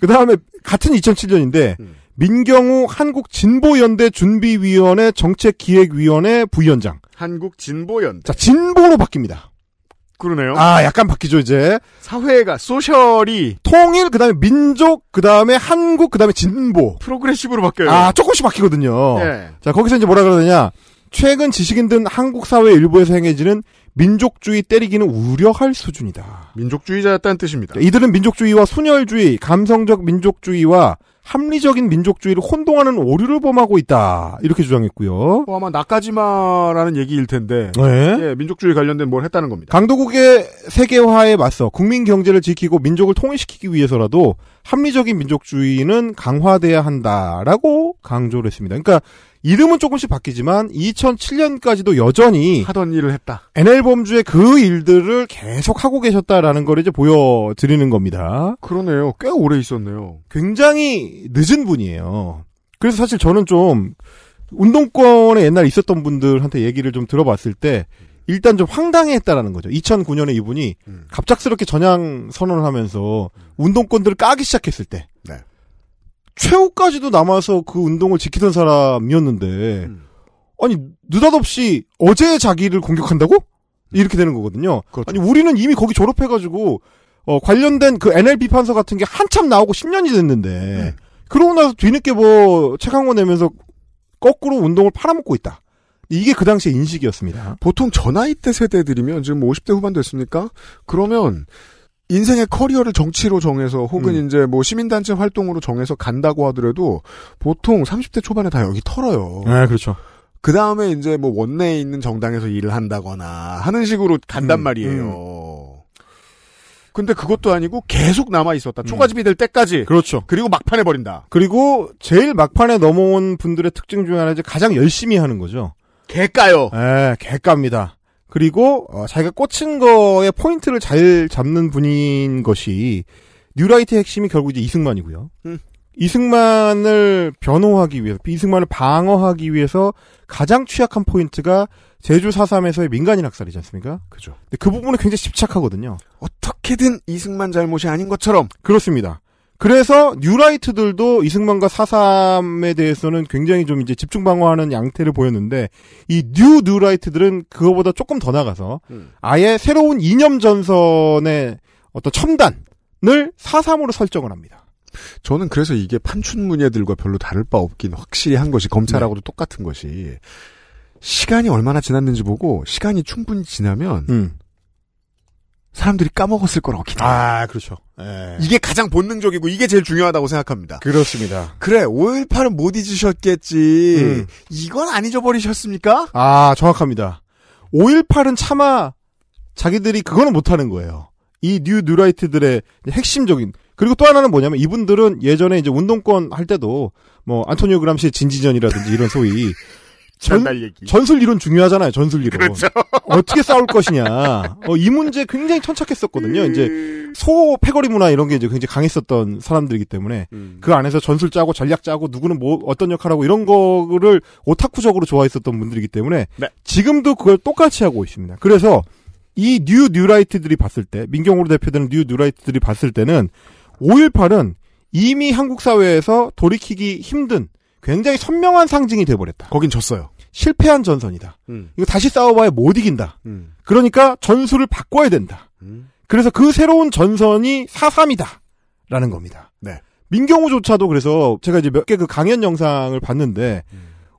그다음에 같은 2007년인데 음. 민경우 한국 진보연대 준비위원회 정책기획위원회 부위원장. 한국 진보연대. 자, 진보로 바뀝니다. 그러네요. 아, 약간 바뀌죠, 이제. 사회가, 소셜이. 통일, 그 다음에 민족, 그 다음에 한국, 그 다음에 진보. 프로그레시브로 바뀌어요. 아, 조금씩 바뀌거든요. 네. 자, 거기서 이제 뭐라 그러느냐. 최근 지식인 든 한국 사회 일부에서 행해지는 민족주의 때리기는 우려할 수준이다. 민족주의자였다는 뜻입니다. 이들은 민족주의와 순혈주의, 감성적 민족주의와 합리적인 민족주의를 혼동하는 오류를 범하고 있다 이렇게 주장했고요. 어, 아마 나까지마라는 얘기일 텐데 네. 예, 민족주의 관련된 뭘 했다는 겁니다. 강도국의 세계화에 맞서 국민 경제를 지키고 민족을 통일시키기 위해서라도 합리적인 민족주의는 강화돼야 한다라고 강조를 했습니다. 그러니까 이름은 조금씩 바뀌지만 2007년까지도 여전히 하던 일을 했다. NL 범주의 그 일들을 계속 하고 계셨다라는 걸 이제 보여드리는 겁니다. 그러네요. 꽤 오래 있었네요. 굉장히 늦은 분이에요. 그래서 사실 저는 좀 운동권에 옛날 있었던 분들한테 얘기를 좀 들어봤을 때 일단 좀 황당해했다라는 거죠. 2009년에 이분이 음. 갑작스럽게 전향 선언을 하면서 음. 운동권들을 까기 시작했을 때 네. 최후까지도 남아서 그 운동을 지키던 사람이었는데 음. 아니 느닷없이 어제 자기를 공격한다고 음. 이렇게 되는 거거든요. 그렇죠. 아니 우리는 이미 거기 졸업해가지고 어, 관련된 그 NLP 판서 같은 게 한참 나오고 10년이 됐는데 음. 그러고 나서 뒤늦게 뭐 책 한 권 내면서 거꾸로 운동을 팔아먹고 있다. 이게 그 당시 의 인식이었습니다. 네. 보통 저 나이 때 세대들이면 지금 50대 뭐 후반 됐습니까? 그러면 인생의 커리어를 정치로 정해서 혹은 음. 이제 뭐 시민단체 활동으로 정해서 간다고 하더라도 보통 30대 초반에 다 여기 털어요. 네, 그렇죠. 그 다음에 이제 뭐 원내에 있는 정당에서 일을 한다거나 하는 식으로 간단 음, 말이에요. 음. 근데 그것도 아니고 계속 남아 있었다. 음. 초가집이 될 때까지. 그렇죠. 그리고 막판에 버린다. 그리고 제일 막판에 넘어온 분들의 특징 중에 하나 이제 가장 열심히 하는 거죠. 개까요. 예, 개까입니다. 그리고 어, 자기가 꽂힌 거에 포인트를 잘 잡는 분인 것이 뉴라이트 핵심이 결국 이제 이승만이고요. 음. 이승만을 변호하기 위해서, 이승만을 방어하기 위해서 가장 취약한 포인트가 제주 4.3에서의 민간인 학살이지 않습니까? 그죠. 근데 그 부분에 굉장히 집착하거든요. 어떻게든 이승만 잘못이 아닌 것처럼. 그렇습니다. 그래서 뉴라이트들도 이승만과 사삼에 대해서는 굉장히 좀 이제 집중 방어하는 양태를 보였는데 이 뉴 뉴라이트들은 그거보다 조금 더 나가서 음. 아예 새로운 이념 전선의 어떤 첨단을 사삼으로 설정을 합니다. 저는 그래서 이게 판춘문예들과 별로 다를 바 없긴 확실히 한 것이 검찰하고도 네. 똑같은 것이 시간이 얼마나 지났는지 보고 시간이 충분히 지나면 음. 사람들이 까먹었을 거라고 기대. 아, 그렇죠. 예. 이게 가장 본능적이고 이게 제일 중요하다고 생각합니다. 그렇습니다. 그래, 5.18은 못 잊으셨겠지. 음. 이건 안 잊어버리셨습니까? 아, 정확합니다. 5.18은 차마 자기들이 그거는 못하는 거예요. 이 뉴 뉴라이트들의 핵심적인 그리고 또 하나는 뭐냐면 이분들은 예전에 이제 운동권 할 때도 뭐 안토니오 그람시의 진지전이라든지 이런 소위 전, 전술 이론 중요하잖아요. 전술 이론. 그렇죠. 어떻게 싸울 것이냐. 어, 이 문제 굉장히 천착했었거든요. 음... 이제 소 패거리 문화 이런 게 이제 굉장히 강했었던 사람들이기 때문에 음... 그 안에서 전술 짜고 전략 짜고 누구는 뭐 어떤 역할하고 이런 거를 오타쿠적으로 좋아했었던 분들이기 때문에 네. 지금도 그걸 똑같이 하고 있습니다. 그래서 이 뉴 뉴라이트들이 봤을 때 민경으로 대표되는 뉴 뉴라이트들이 봤을 때는 5.18은 이미 한국 사회에서 돌이키기 힘든 굉장히 선명한 상징이 돼버렸다. 거긴 졌어요. 실패한 전선이다. 음. 이거 다시 싸워봐야 못 이긴다. 음. 그러니까 전술을 바꿔야 된다. 음. 그래서 그 새로운 전선이 사삼이다 라는 겁니다. 네. 민경우조차도 그래서 제가 이제 몇 개 그 강연 영상을 봤는데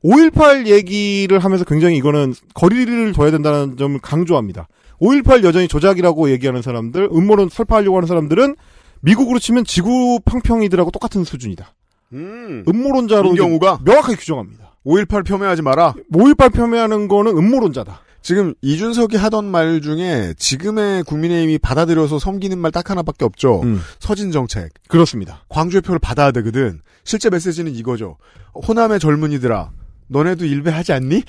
5.18 음. 얘기를 하면서 굉장히 이거는 거리를 둬야 된다는 점을 강조합니다. 5.18 여전히 조작이라고 얘기하는 사람들, 음모론 설파하려고 하는 사람들은 미국으로 치면 지구 평평이들하고 똑같은 수준이다. 음. 음모론자로 민경우가 명확하게 규정합니다. 5.18 폄훼하지 마라. 5.18 폄훼하는 거는 음모론자다. 지금 이준석이 하던 말 중에 지금의 국민의힘이 받아들여서 섬기는 말 딱 하나밖에 없죠. 음. 서진 정책. 그렇습니다. 광주의 표를 받아야 되거든. 실제 메시지는 이거죠. 호남의 젊은이들아, 너네도 일배하지 않니?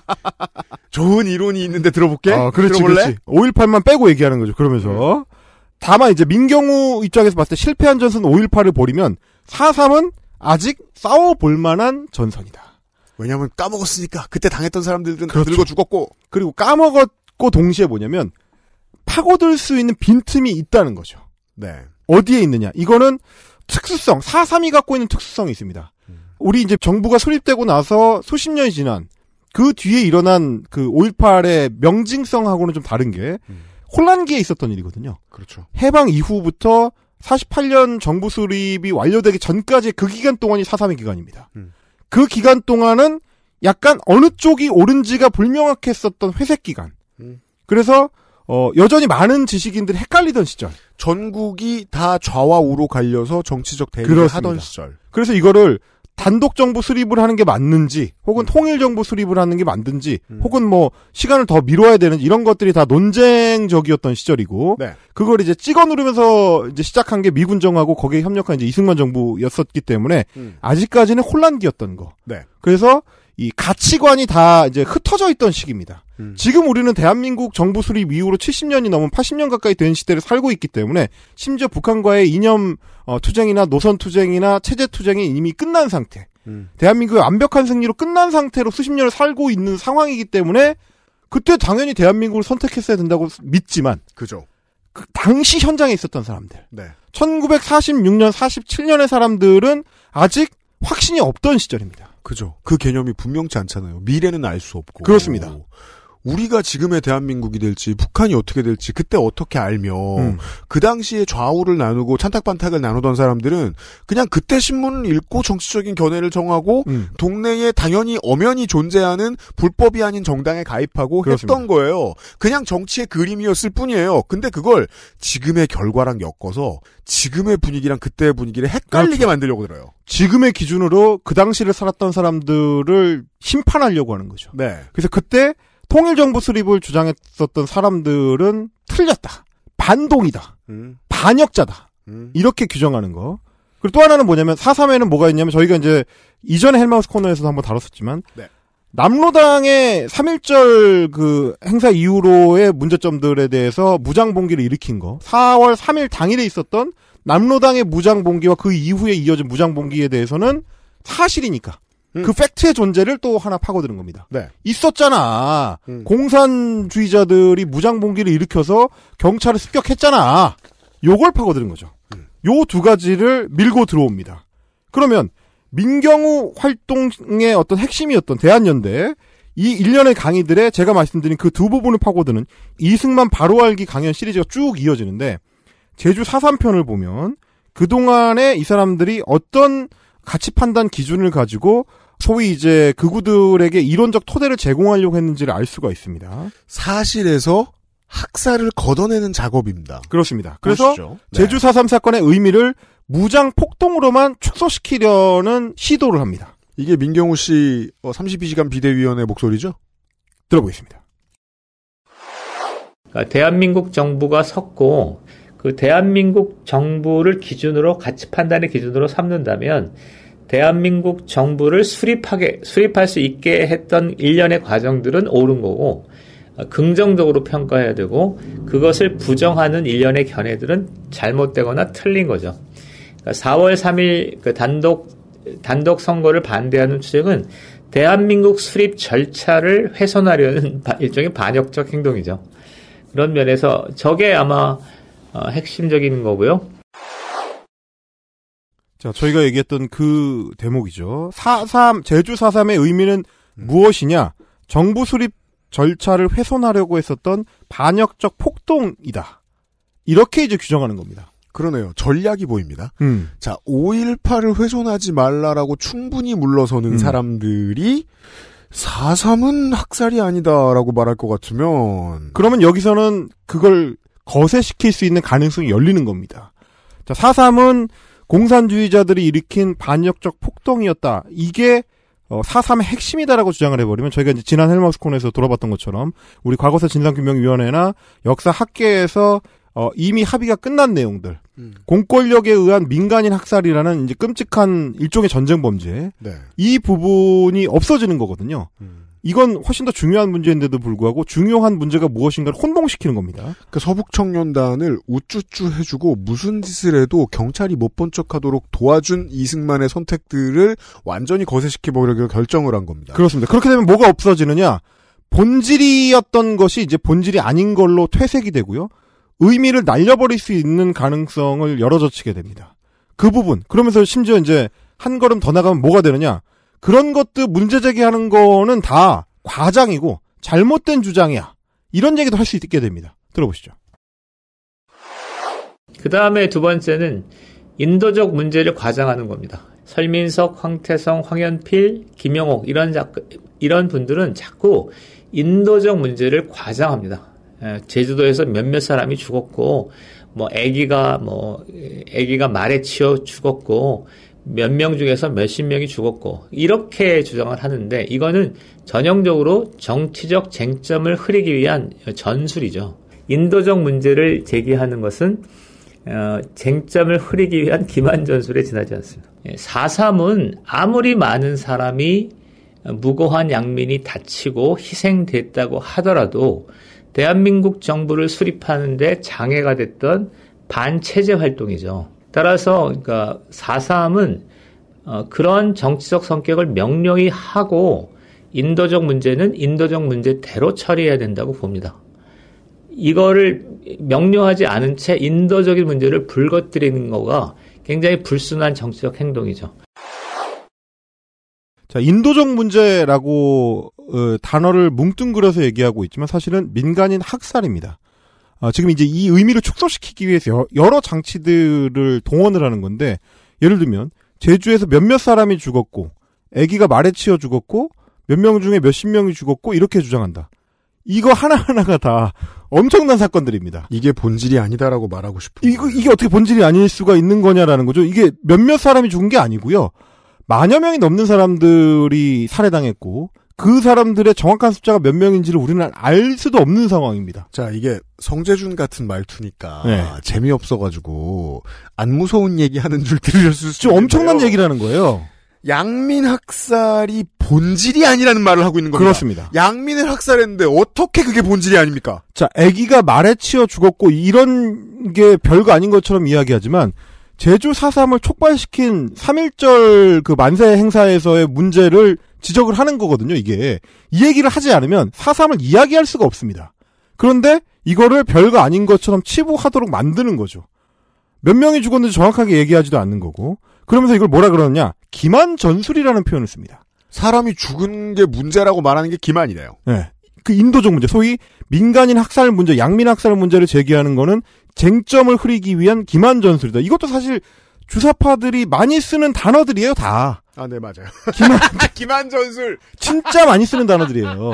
[laughs] 좋은 이론이 있는데 들어볼게. 아, 그렇지, 들어볼래? 그렇지. 5.18만 빼고 얘기하는 거죠. 그러면서. 음. 다만 이제 민경우 입장에서 봤을 때 실패한 전선 5.18을 버리면 4.3은 아직 싸워볼 만한 전선이다. 왜냐하면 까먹었으니까 그때 당했던 사람들은 그렇죠. 늙어 죽었고 그리고 까먹었고 동시에 뭐냐면 파고들 수 있는 빈틈이 있다는 거죠. 네. 어디에 있느냐? 이거는 특수성, 사삼이 갖고 있는 특수성이 있습니다. 음. 우리 이제 정부가 수립되고 나서 수십 년이 지난 그 뒤에 일어난 그 5.18의 명징성하고는 좀 다른 게 음. 혼란기에 있었던 일이거든요. 그렇죠. 해방 이후부터 48년 정부 수립이 완료되기 전까지 그 기간 동안이 4.3의 기간입니다. 음. 그 기간 동안은 약간 어느 쪽이 옳은지가 불명확했었던 회색 기간. 음. 그래서 어, 여전히 많은 지식인들이 헷갈리던 시절. 전국이 다 좌와 우로 갈려서 정치적 대립을 하던 시절. 그래서 이거를 단독 정부 수립을 하는 게 맞는지 혹은 음. 통일 정부 수립을 하는 게 맞는지 음. 혹은 뭐 시간을 더 미뤄야 되는 이런 것들이 다 논쟁적이었던 시절이고 네. 그걸 이제 찍어 누르면서 이제 시작한 게 미군 정하고 거기에 협력한 이제 이승만 정부였었기 때문에 음. 아직까지는 혼란기였던 거. 네. 그래서 이 가치관이 다 이제 흩어져 있던 시기입니다. 음. 지금 우리는 대한민국 정부 수립 이후로 70년이 넘은 80년 가까이 된 시대를 살고 있기 때문에 심지어 북한과의 이념 어, 투쟁이나 노선 투쟁이나 체제 투쟁이 이미 끝난 상태. 음. 대한민국의 완벽한 승리로 끝난 상태로 수십 년을 살고 있는 상황이기 때문에 그때 당연히 대한민국을 선택했어야 된다고 믿지만 그죠. 그 당시 현장에 있었던 사람들. 네. 1946년 47년의 사람들은 아직 확신이 없던 시절입니다. 그죠. 그 개념이 분명치 않잖아요. 미래는 알 수 없고. 그렇습니다. 우리가 지금의 대한민국이 될지 북한이 어떻게 될지 그때 어떻게 알며 음. 그 당시에 좌우를 나누고 찬탁반탁을 나누던 사람들은 그냥 그때 신문을 읽고 정치적인 견해를 정하고 음. 동네에 당연히 엄연히 존재하는 불법이 아닌 정당에 가입하고 그렇습니다. 했던 거예요. 그냥 정치의 그림이었을 뿐이에요. 근데 그걸 지금의 결과랑 엮어서 지금의 분위기랑 그때의 분위기를 헷갈리게 그렇죠. 만들려고 들어요. 지금의 기준으로 그 당시를 살았던 사람들을 심판하려고 하는 거죠. 네. 그래서 그때 통일정부 수립을 주장했었던 사람들은 틀렸다. 반동이다. 음. 반역자다. 음. 이렇게 규정하는 거. 그리고 또 하나는 뭐냐면 4.3에는 뭐가 있냐면 저희가 이제 이전에 헬마우스 코너에서도 한번 다뤘었지만 네. 남로당의 3.1절 그 행사 이후로의 문제점들에 대해서 무장봉기를 일으킨 거. 4월 3일 당일에 있었던 남로당의 무장봉기와 그 이후에 이어진 무장봉기에 대해서는 사실이니까 음. 그 팩트의 존재를 또 하나 파고드는 겁니다. 네. 있었잖아. 음. 공산주의자들이 무장봉기를 일으켜서 경찰을 습격했잖아. 요걸 파고드는 거죠. 음. 요두 가지를 밀고 들어옵니다. 그러면 민경우 활동의 어떤 핵심이었던 대한연대 이 일련의 강의들에 제가 말씀드린 그 두 부분을 파고드는 이승만 바로 알기 강연 시리즈가 쭉 이어지는데 제주 4.3편을 보면 그동안에 이 사람들이 어떤 가치 판단 기준을 가지고 소위 이제 그구들에게 이론적 토대를 제공하려고 했는지를 알 수가 있습니다. 사실에서 학살을 걷어내는 작업입니다. 그렇습니다. 그래서 네. 제주 4.3 사건의 의미를 무장 폭동으로만 축소시키려는 시도를 합니다. 이게 민경우 씨 32시간 어, 비대위원의 목소리죠? 들어보겠습니다. 그러니까 대한민국 정부가 섰고 그 대한민국 정부를 기준으로 가치 판단의 기준으로 삼는다면 대한민국 정부를 수립하게 수립할 수 있게 했던 일련의 과정들은 옳은 거고 긍정적으로 평가해야 되고 그것을 부정하는 일련의 견해들은 잘못되거나 틀린 거죠. 4월 그러니까 3일 그 단독 단독 선거를 반대하는 추정은 대한민국 수립 절차를 훼손하려는 [laughs] 일종의 반역적 행동이죠. 그런 면에서 저게 아마 어, 핵심적인 거고요. 자, 저희가 얘기했던 그 대목이죠. 4.3, 제주 4.3의 의미는 음. 무엇이냐? 정부 수립 절차를 훼손하려고 했었던 반역적 폭동이다. 이렇게 이제 규정하는 겁니다. 그러네요. 전략이 보입니다. 음. 자, 5.18을 훼손하지 말라라고 충분히 물러서는 음. 사람들이 4.3은 학살이 아니다라고 말할 것 같으면. 그러면 여기서는 그걸 거세시킬 수 있는 가능성이 열리는 겁니다. 자, 4.3은 공산주의자들이 일으킨 반역적 폭동이었다. 이게 어, 4.3의 핵심이다라고 주장을 해버리면 저희가 이제 지난 헬마우스콘에서 돌아봤던 것처럼 우리 과거사 진상규명위원회나 역사학계에서 어, 이미 합의가 끝난 내용들, 음. 공권력에 의한 민간인 학살이라는 이제 끔찍한 일종의 전쟁 범죄, 네. 이 부분이 없어지는 거거든요. 음. 이건 훨씬 더 중요한 문제인데도 불구하고 중요한 문제가 무엇인가를 혼동시키는 겁니다. 그 서북 청년단을 우쭈쭈 해주고 무슨 짓을 해도 경찰이 못 본 척하도록 도와준 이승만의 선택들을 완전히 거세시켜 버리기로 결정을 한 겁니다. 그렇습니다. 그렇게 되면 뭐가 없어지느냐? 본질이었던 것이 이제 본질이 아닌 걸로 퇴색이 되고요. 의미를 날려버릴 수 있는 가능성을 열어젖히게 됩니다. 그 부분. 그러면서 심지어 이제 한 걸음 더 나가면 뭐가 되느냐? 그런 것들 문제 제기하는 거는 다 과장이고 잘못된 주장이야. 이런 얘기도 할 수 있게 됩니다. 들어보시죠. 그 다음에 두 번째는 인도적 문제를 과장하는 겁니다. 설민석, 황태성, 황현필, 김영옥 이런 작 이런 분들은 자꾸 인도적 문제를 과장합니다. 예, 제주도에서 몇몇 사람이 죽었고 뭐 아기가 뭐 아기가 말에 치여 죽었고 몇명 중에서 몇십 명이 죽었고 이렇게 주장을 하는데 이거는 전형적으로 정치적 쟁점을 흐리기 위한 전술이죠. 인도적 문제를 제기하는 것은 어, 쟁점을 흐리기 위한 기만 전술에 지나지 않습니다. 4.3은 예, 아무리 많은 사람이 무고한 양민이 다치고 희생됐다고 하더라도 대한민국 정부를 수립하는데 장애가 됐던 반체제 활동이죠. 따라서 그러니까 4.3은 어, 그런 정치적 성격을 명료히 하고 인도적 문제는 인도적 문제대로 처리해야 된다고 봅니다. 이거를 명료하지 않은 채 인도적인 문제를 불거뜨리는 거가 굉장히 불순한 정치적 행동이죠. 자, 인도적 문제라고 어, 단어를 뭉뚱그려서 얘기하고 있지만 사실은 민간인 학살입니다. 아, 지금 이제 이 의미를 축소시키기 위해서 여러 장치들을 동원을 하는 건데 예를 들면 제주에서 몇몇 사람이 죽었고 아기가 말에 치여 죽었고 몇 명 중에 몇십 명이 죽었고 이렇게 주장한다. 이거 하나하나가 다 엄청난 사건들입니다. 이게 본질이 아니다라고 말하고 싶은 이거 이게 어떻게 본질이 아닐 수가 있는 거냐라는 거죠. 이게 몇몇 사람이 죽은 게 아니고요. 만여 명이 넘는 사람들이 살해당했고 그 사람들의 정확한 숫자가 몇 명인지를 우리는 알 수도 없는 상황입니다. 자, 이게 성재준 같은 말투니까 네. 재미없어가지고 안 무서운 얘기 하는 줄 들으셨을 수있 엄청난 얘기라는 거예요. 양민 학살이 본질이 아니라는 말을 하고 있는 겁니다. 그렇습니다. 양민을 학살했는데 어떻게 그게 본질이 아닙니까? 자, 아기가 말에 치여 죽었고 이런 게 별거 아닌 것처럼 이야기하지만 제주 4.3을 촉발시킨 3.1절 그 만세 행사에서의 문제를 지적을 하는 거거든요, 이게. 이 얘기를 하지 않으면 사삼을 이야기할 수가 없습니다. 그런데 이거를 별거 아닌 것처럼 치부하도록 만드는 거죠. 몇 명이 죽었는지 정확하게 얘기하지도 않는 거고. 그러면서 이걸 뭐라 그러느냐? 기만 전술이라는 표현을 씁니다. 사람이 죽은 게 문제라고 말하는 게 기만이네요. 네. 예. 그 인도적 문제, 소위 민간인 학살 문제, 양민 학살 문제를 제기하는 거는 쟁점을 흐리기 위한 기만 전술이다. 이것도 사실 주사파들이 많이 쓰는 단어들이에요, 다. 아, 네, 맞아요. 기만, [laughs] 기만 전술. 진짜 많이 쓰는 단어들이에요.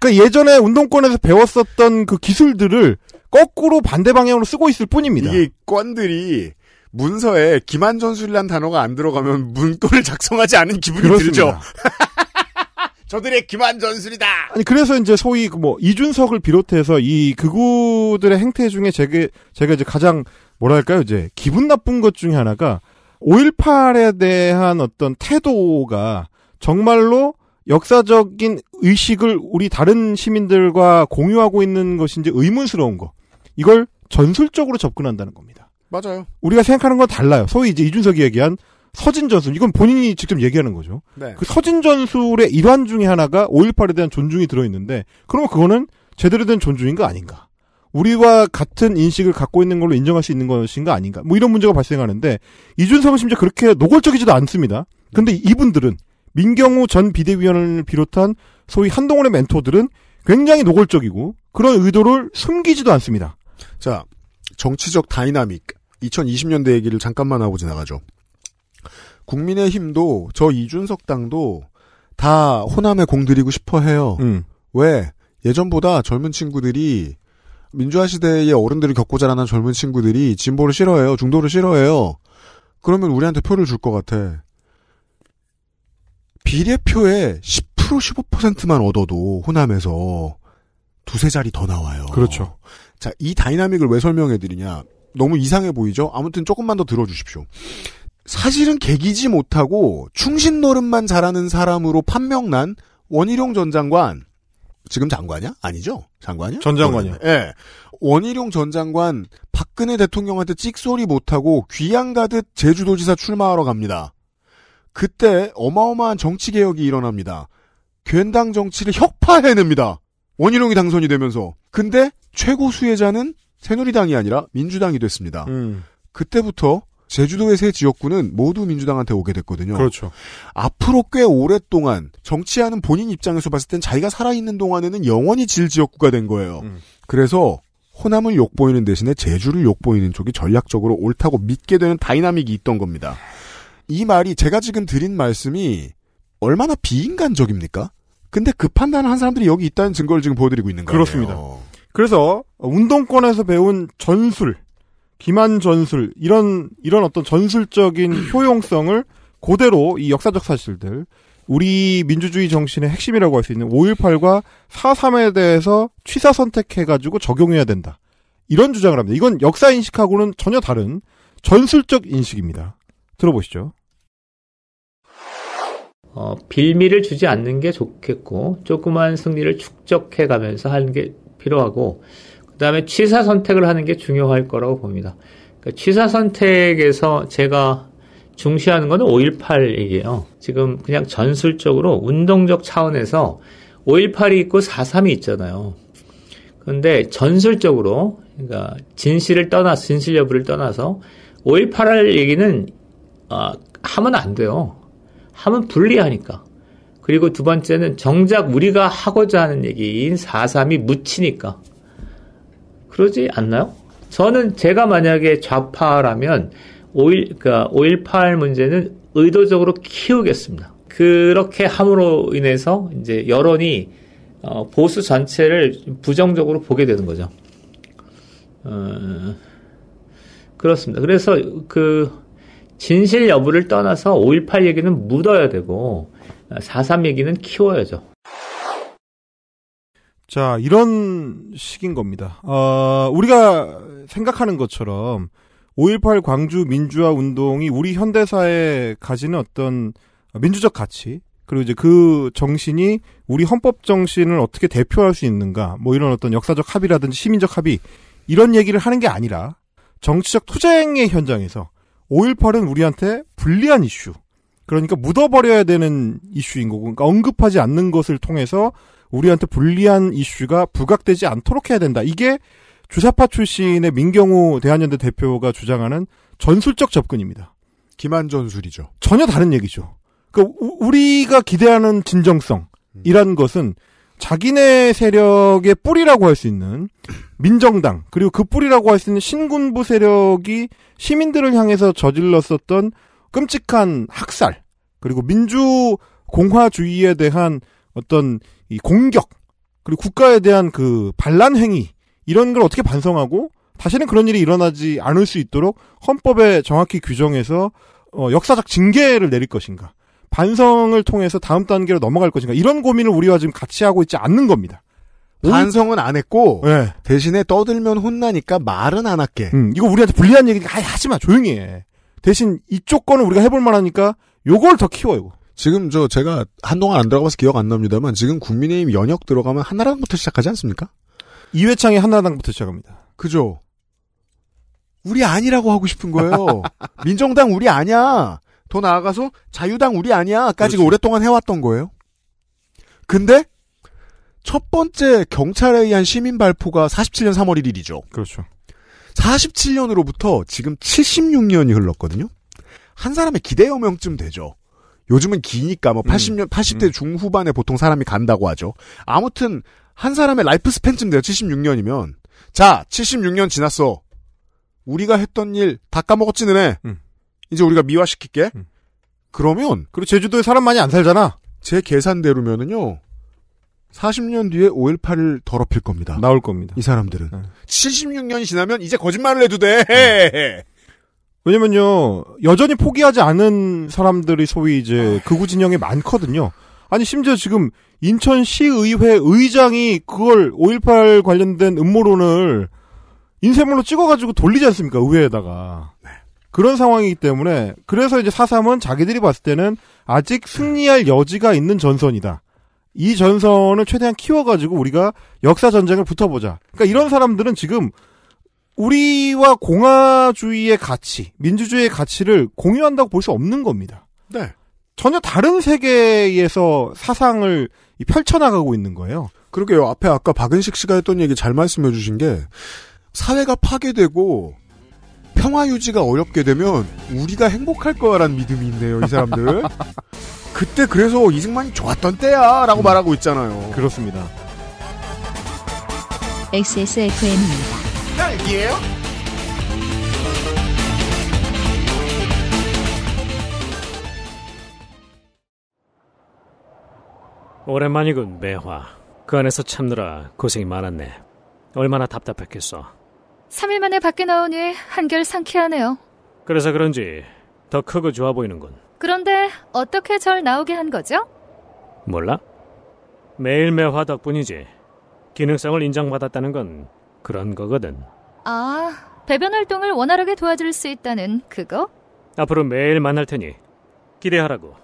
그러니까 예전에 운동권에서 배웠었던 그 기술들을 거꾸로 반대 방향으로 쓰고 있을 뿐입니다. 이게 권들이 문서에 기만 전술이란 단어가 안 들어가면 문건을 작성하지 않은 기분이 그렇습니다. 들죠. [laughs] 저들의 기만 전술이다. 아니 그래서 이제 소위 그 뭐 이준석을 비롯해서 이 극우들의 행태 중에 제게 제가 이제 가장 뭐랄까요 이제 기분 나쁜 것 중에 하나가 5.18에 대한 어떤 태도가 정말로 역사적인 의식을 우리 다른 시민들과 공유하고 있는 것인지 의문스러운 거. 이걸 전술적으로 접근한다는 겁니다. 맞아요. 우리가 생각하는 건 달라요. 소위 이제 이준석이 얘기한 서진 전술. 이건 본인이 직접 얘기하는 거죠. 네. 그 서진 전술의 일환 중에 하나가 5.18에 대한 존중이 들어있는데, 그러면 그거는 제대로 된 존중인 거 아닌가. 우리와 같은 인식을 갖고 있는 걸로 인정할 수 있는 것인가 아닌가 뭐 이런 문제가 발생하는데 이준석은 심지어 그렇게 노골적이지도 않습니다. 근데 이분들은 민경우 전 비대위원을 비롯한 소위 한동훈의 멘토들은 굉장히 노골적이고 그런 의도를 숨기지도 않습니다. 자 정치적 다이나믹 2020년대 얘기를 잠깐만 하고 지나가죠. 국민의힘도 저 이준석 당도 다 호남에 공들이고 싶어 해요. 음. 왜 예전보다 젊은 친구들이 민주화 시대의 어른들이 겪고 자란난 젊은 친구들이 진보를 싫어해요. 중도를 싫어해요. 그러면 우리한테 표를 줄 것 같아. 비례표에 10% 15%만 얻어도 호남에서 두세 자리 더 나와요. 그렇죠. 자, 이 다이나믹을 왜 설명해 드리냐. 너무 이상해 보이죠? 아무튼 조금만 더 들어주십시오. 사실은 개기지 못하고 충신 노릇만 잘하는 사람으로 판명난 원희룡 전 장관. 지금 장관이야? 아니죠? 장관이야? 전 장관이요. 예. 네. 원희룡 전 장관 박근혜 대통령한테 찍소리 못하고 귀양 가듯 제주도지사 출마하러 갑니다. 그때 어마어마한 정치 개혁이 일어납니다. 괜당 정치를 혁파해냅니다. 원희룡이 당선이 되면서. 근데 최고 수혜자는 새누리당이 아니라 민주당이 됐습니다. 음. 그때부터 제주도의 새 지역구는 모두 민주당한테 오게 됐거든요. 그렇죠. 앞으로 꽤 오랫동안 정치하는 본인 입장에서 봤을 땐 자기가 살아있는 동안에는 영원히 질 지역구가 된 거예요. 음. 그래서 호남을 욕보이는 대신에 제주를 욕보이는 쪽이 전략적으로 옳다고 믿게 되는 다이나믹이 있던 겁니다. 이 말이 제가 지금 드린 말씀이 얼마나 비인간적입니까? 근데 그 판단을 한 사람들이 여기 있다는 증거를 지금 보여드리고 있는 거예요. 그렇습니다. 그래서 운동권에서 배운 전술, 기만 전술 이런 이런 어떤 전술적인 [clears throat] 효용성을 고대로 이 역사적 사실들 우리 민주주의 정신의 핵심이라고 할 수 있는 5.18과 4.3에 대해서 취사 선택해가지고 적용해야 된다. 이런 주장을 합니다. 이건 역사 인식하고는 전혀 다른 전술적 인식입니다. 들어보시죠. 어, 빌미를 주지 않는 게 좋겠고, 조그만 승리를 축적해 가면서 하는 게 필요하고, 그다음에 취사 선택을 하는 게 중요할 거라고 봅니다. 그러니까 취사 선택에서 제가 중시하는 거는 5.18 얘기예요. 지금 그냥 전술적으로 운동적 차원에서 5.18이 있고 4.3이 있잖아요. 그런데 전술적으로 그러니까 진실을 떠나 진실 여부를 떠나서 5.18 할 얘기는 아, 하면 안 돼요. 하면 불리하니까. 그리고 두 번째는 정작 우리가 하고자 하는 얘기인 4.3이 묻히니까. 그러지 않나요? 저는 제가 만약에 좌파라면 5.18 그러니까 문제는 의도적으로 키우겠습니다. 그렇게 함으로 인해서 이제 여론이 어, 보수 전체를 부정적으로 보게 되는 거죠. 어, 그렇습니다. 그래서 그 진실 여부를 떠나서 5.18 얘기는 묻어야 되고 4.3 얘기는 키워야죠. 자, 이런 식인 겁니다. 어, 우리가 생각하는 것처럼 5.18 광주 민주화 운동이 우리 현대사에 가지는 어떤 민주적 가치, 그리고 이제 그 정신이 우리 헌법 정신을 어떻게 대표할 수 있는가, 뭐 이런 어떤 역사적 합의라든지 시민적 합의, 이런 얘기를 하는 게 아니라 정치적 투쟁의 현장에서 5.18은 우리한테 불리한 이슈, 그러니까 묻어버려야 되는 이슈인 거고, 그러니까 언급하지 않는 것을 통해서 우리한테 불리한 이슈가 부각되지 않도록 해야 된다. 이게 주사파 출신의 민경호 대한연대 대표가 주장하는 전술적 접근입니다. 기만 전술이죠. 전혀 다른 얘기죠. 그러니까 우리가 기대하는 진정성이란 것은 자기네 세력의 뿌리라고 할 수 있는 민정당 그리고 그 뿌리라고 할 수 있는 신군부 세력이 시민들을 향해서 저질렀었던 끔찍한 학살 그리고 민주 공화주의에 대한 어떤 이 공격 그리고 국가에 대한 그 반란 행위 이런 걸 어떻게 반성하고 다시는 그런 일이 일어나지 않을 수 있도록 헌법에 정확히 규정해서 어, 역사적 징계를 내릴 것인가 반성을 통해서 다음 단계로 넘어갈 것인가 이런 고민을 우리와 지금 같이 하고 있지 않는 겁니다. 반성은 안 했고 네. 대신에 떠들면 혼나니까 말은 안 할게. 음, 이거 우리한테 불리한 얘기니까 하지 마 조용히 해. 대신 이쪽 거는 우리가 해볼 만하니까 요걸 더 키워 이거. 지금 저 제가 한동안 안 들어가봐서 기억 안 납니다만 지금 국민의힘 연역 들어가면 한나라당부터 시작하지 않습니까? 이회창이 한나라당부터 시작합니다. 그죠? 우리 아니라고 하고 싶은 거예요. [laughs] 민정당 우리 아니야. 더 나아가서 자유당 우리 아니야.까지가 오랫동안 해왔던 거예요. 근데 첫 번째 경찰에 의한 시민 발포가 47년 3월 1일이죠. 그렇죠. 47년으로부터 지금 76년이 흘렀거든요. 한 사람의 기대여명쯤 되죠. 요즘은 기니까 뭐 80년, 음. 80대 음. 중후반에 보통 사람이 간다고 하죠. 아무튼 한 사람의 라이프 스팬쯤 돼요. 76년이면. 자, 76년 지났어. 우리가 했던 일 다 까먹었지 너네. 음. 이제 우리가 미화시킬게. 음. 그러면 그리고 제주도에 사람 많이 안 살잖아. 제 계산대로면은요. 40년 뒤에 5.18을 더럽힐 겁니다. 나올 겁니다. 이 사람들은. 네. 76년이 지나면 이제 거짓말을 해도 돼. 네. [laughs] 왜냐면요 여전히 포기하지 않은 사람들이 소위 이제 아. 극우 진영에 많거든요. 아니 심지어 지금 인천시의회 의장이 그걸 5.18 관련된 음모론을 인쇄물로 찍어가지고 돌리지 않습니까 의회에다가 네. 그런 상황이기 때문에 그래서 이제 사삼은 자기들이 봤을 때는 아직 승리할 여지가 있는 전선이다. 이 전선을 최대한 키워가지고 우리가 역사 전쟁을 붙어보자. 그러니까 이런 사람들은 지금 우리와 공화주의의 가치, 민주주의의 가치를 공유한다고 볼 수 없는 겁니다. 네. 전혀 다른 세계에서 사상을 펼쳐나가고 있는 거예요. 그러게요. 앞에 아까 박은식 씨가 했던 얘기 잘 말씀해 주신 게 사회가 파괴되고 평화 유지가 어렵게 되면 우리가 행복할 거라는 믿음이 있네요, 이 사람들. [laughs] 그때 그래서 이승만이 좋았던 때야라고 음. 말하고 있잖아요. 그렇습니다. XSFM입니다. 딸기요 오랜만이군, 매화. 그 안에서 참느라 고생이 많았네. 얼마나 답답했겠어. 3일 만에 밖에 나오니 한결 상쾌하네요. 그래서 그런지 더 크고 좋아 보이는군. 그런데 어떻게 절 나오게 한 거죠? 몰라? 매일 매화 덕분이지. 기능성을 인정받았다는 건 그런 거거든. 아, 배변 활동을 원활하게 도와줄 수 있다는 그거? 앞으로 매일 만날 테니 기대하라고.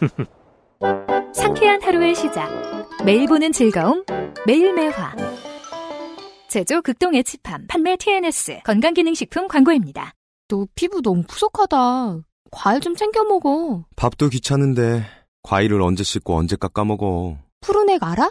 [laughs] 상쾌한 하루의 시작. 매일 보는 즐거움. 매일 매화. 제조 극동 애치팜 판매 TNS 건강기능식품 광고입니다. 너 피부 너무 푸석하다. 과일 좀 챙겨 먹어. 밥도 귀찮은데 과일을 언제 씻고 언제 깎아 먹어. 푸르넥 알아?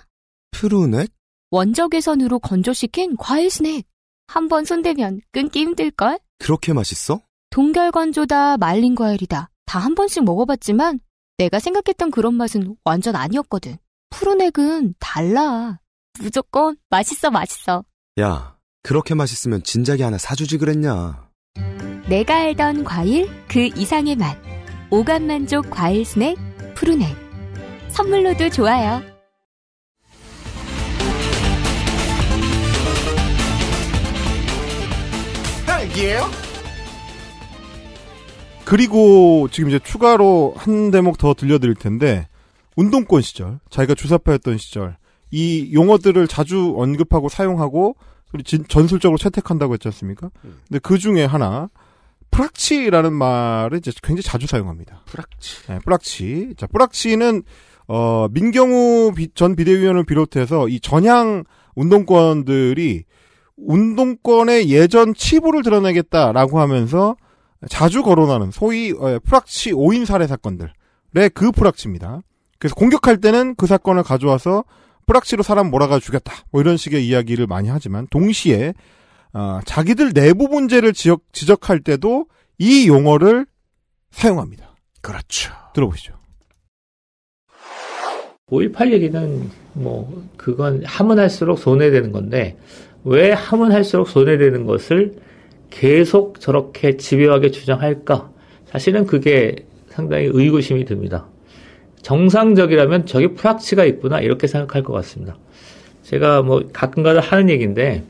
푸르넥? 원적외선으로 건조시킨 과일 스낵. 한 번 손대면 끊기 힘들걸? 그렇게 맛있어? 동결건조다, 말린 과일이다. 다 한 번씩 먹어봤지만 내가 생각했던 그런 맛은 완전 아니었거든. 푸른액은 달라. 무조건 맛있어, 맛있어. 야, 그렇게 맛있으면 진작에 하나 사주지 그랬냐. 내가 알던 과일 그 이상의 맛. 오감 만족 과일 스낵 푸른액. 선물로도 좋아요. 얘기예요? 그리고 지금 이제 추가로 한 대목 더 들려드릴 텐데 운동권 시절, 자기가 주사파였던 시절 이 용어들을 자주 언급하고 사용하고 진, 전술적으로 채택한다고 했지 않습니까? 음. 근데 그 중에 하나 프락치라는 말을 이제 굉장히 자주 사용합니다. 프락치. 네, 프락치. 자, 프락치는 어, 민경우 비, 전 비대위원을 비롯해서 이 전향 운동권들이 운동권의 예전 치부를 드러내겠다라고 하면서 자주 거론하는 소위 어, 프락치 5인 살해 사건들의 그 프락치입니다. 그래서 공격할 때는 그 사건을 가져와서 프락치로 사람 몰아가 죽였다. 뭐 이런 식의 이야기를 많이 하지만 동시에 어, 자기들 내부 문제를 지적, 지적할 때도 이 용어를 사용합니다. 그렇죠. 들어보시죠. 5.18 얘기는 뭐 그건 하면 할수록 손해되는 건데 왜 하면 할수록 손해되는 것을 계속 저렇게 집요하게 주장할까? 사실은 그게 상당히 의구심이 듭니다. 정상적이라면 저게 프락치가 있구나 이렇게 생각할 것 같습니다. 제가 뭐 가끔가다 하는 얘기인데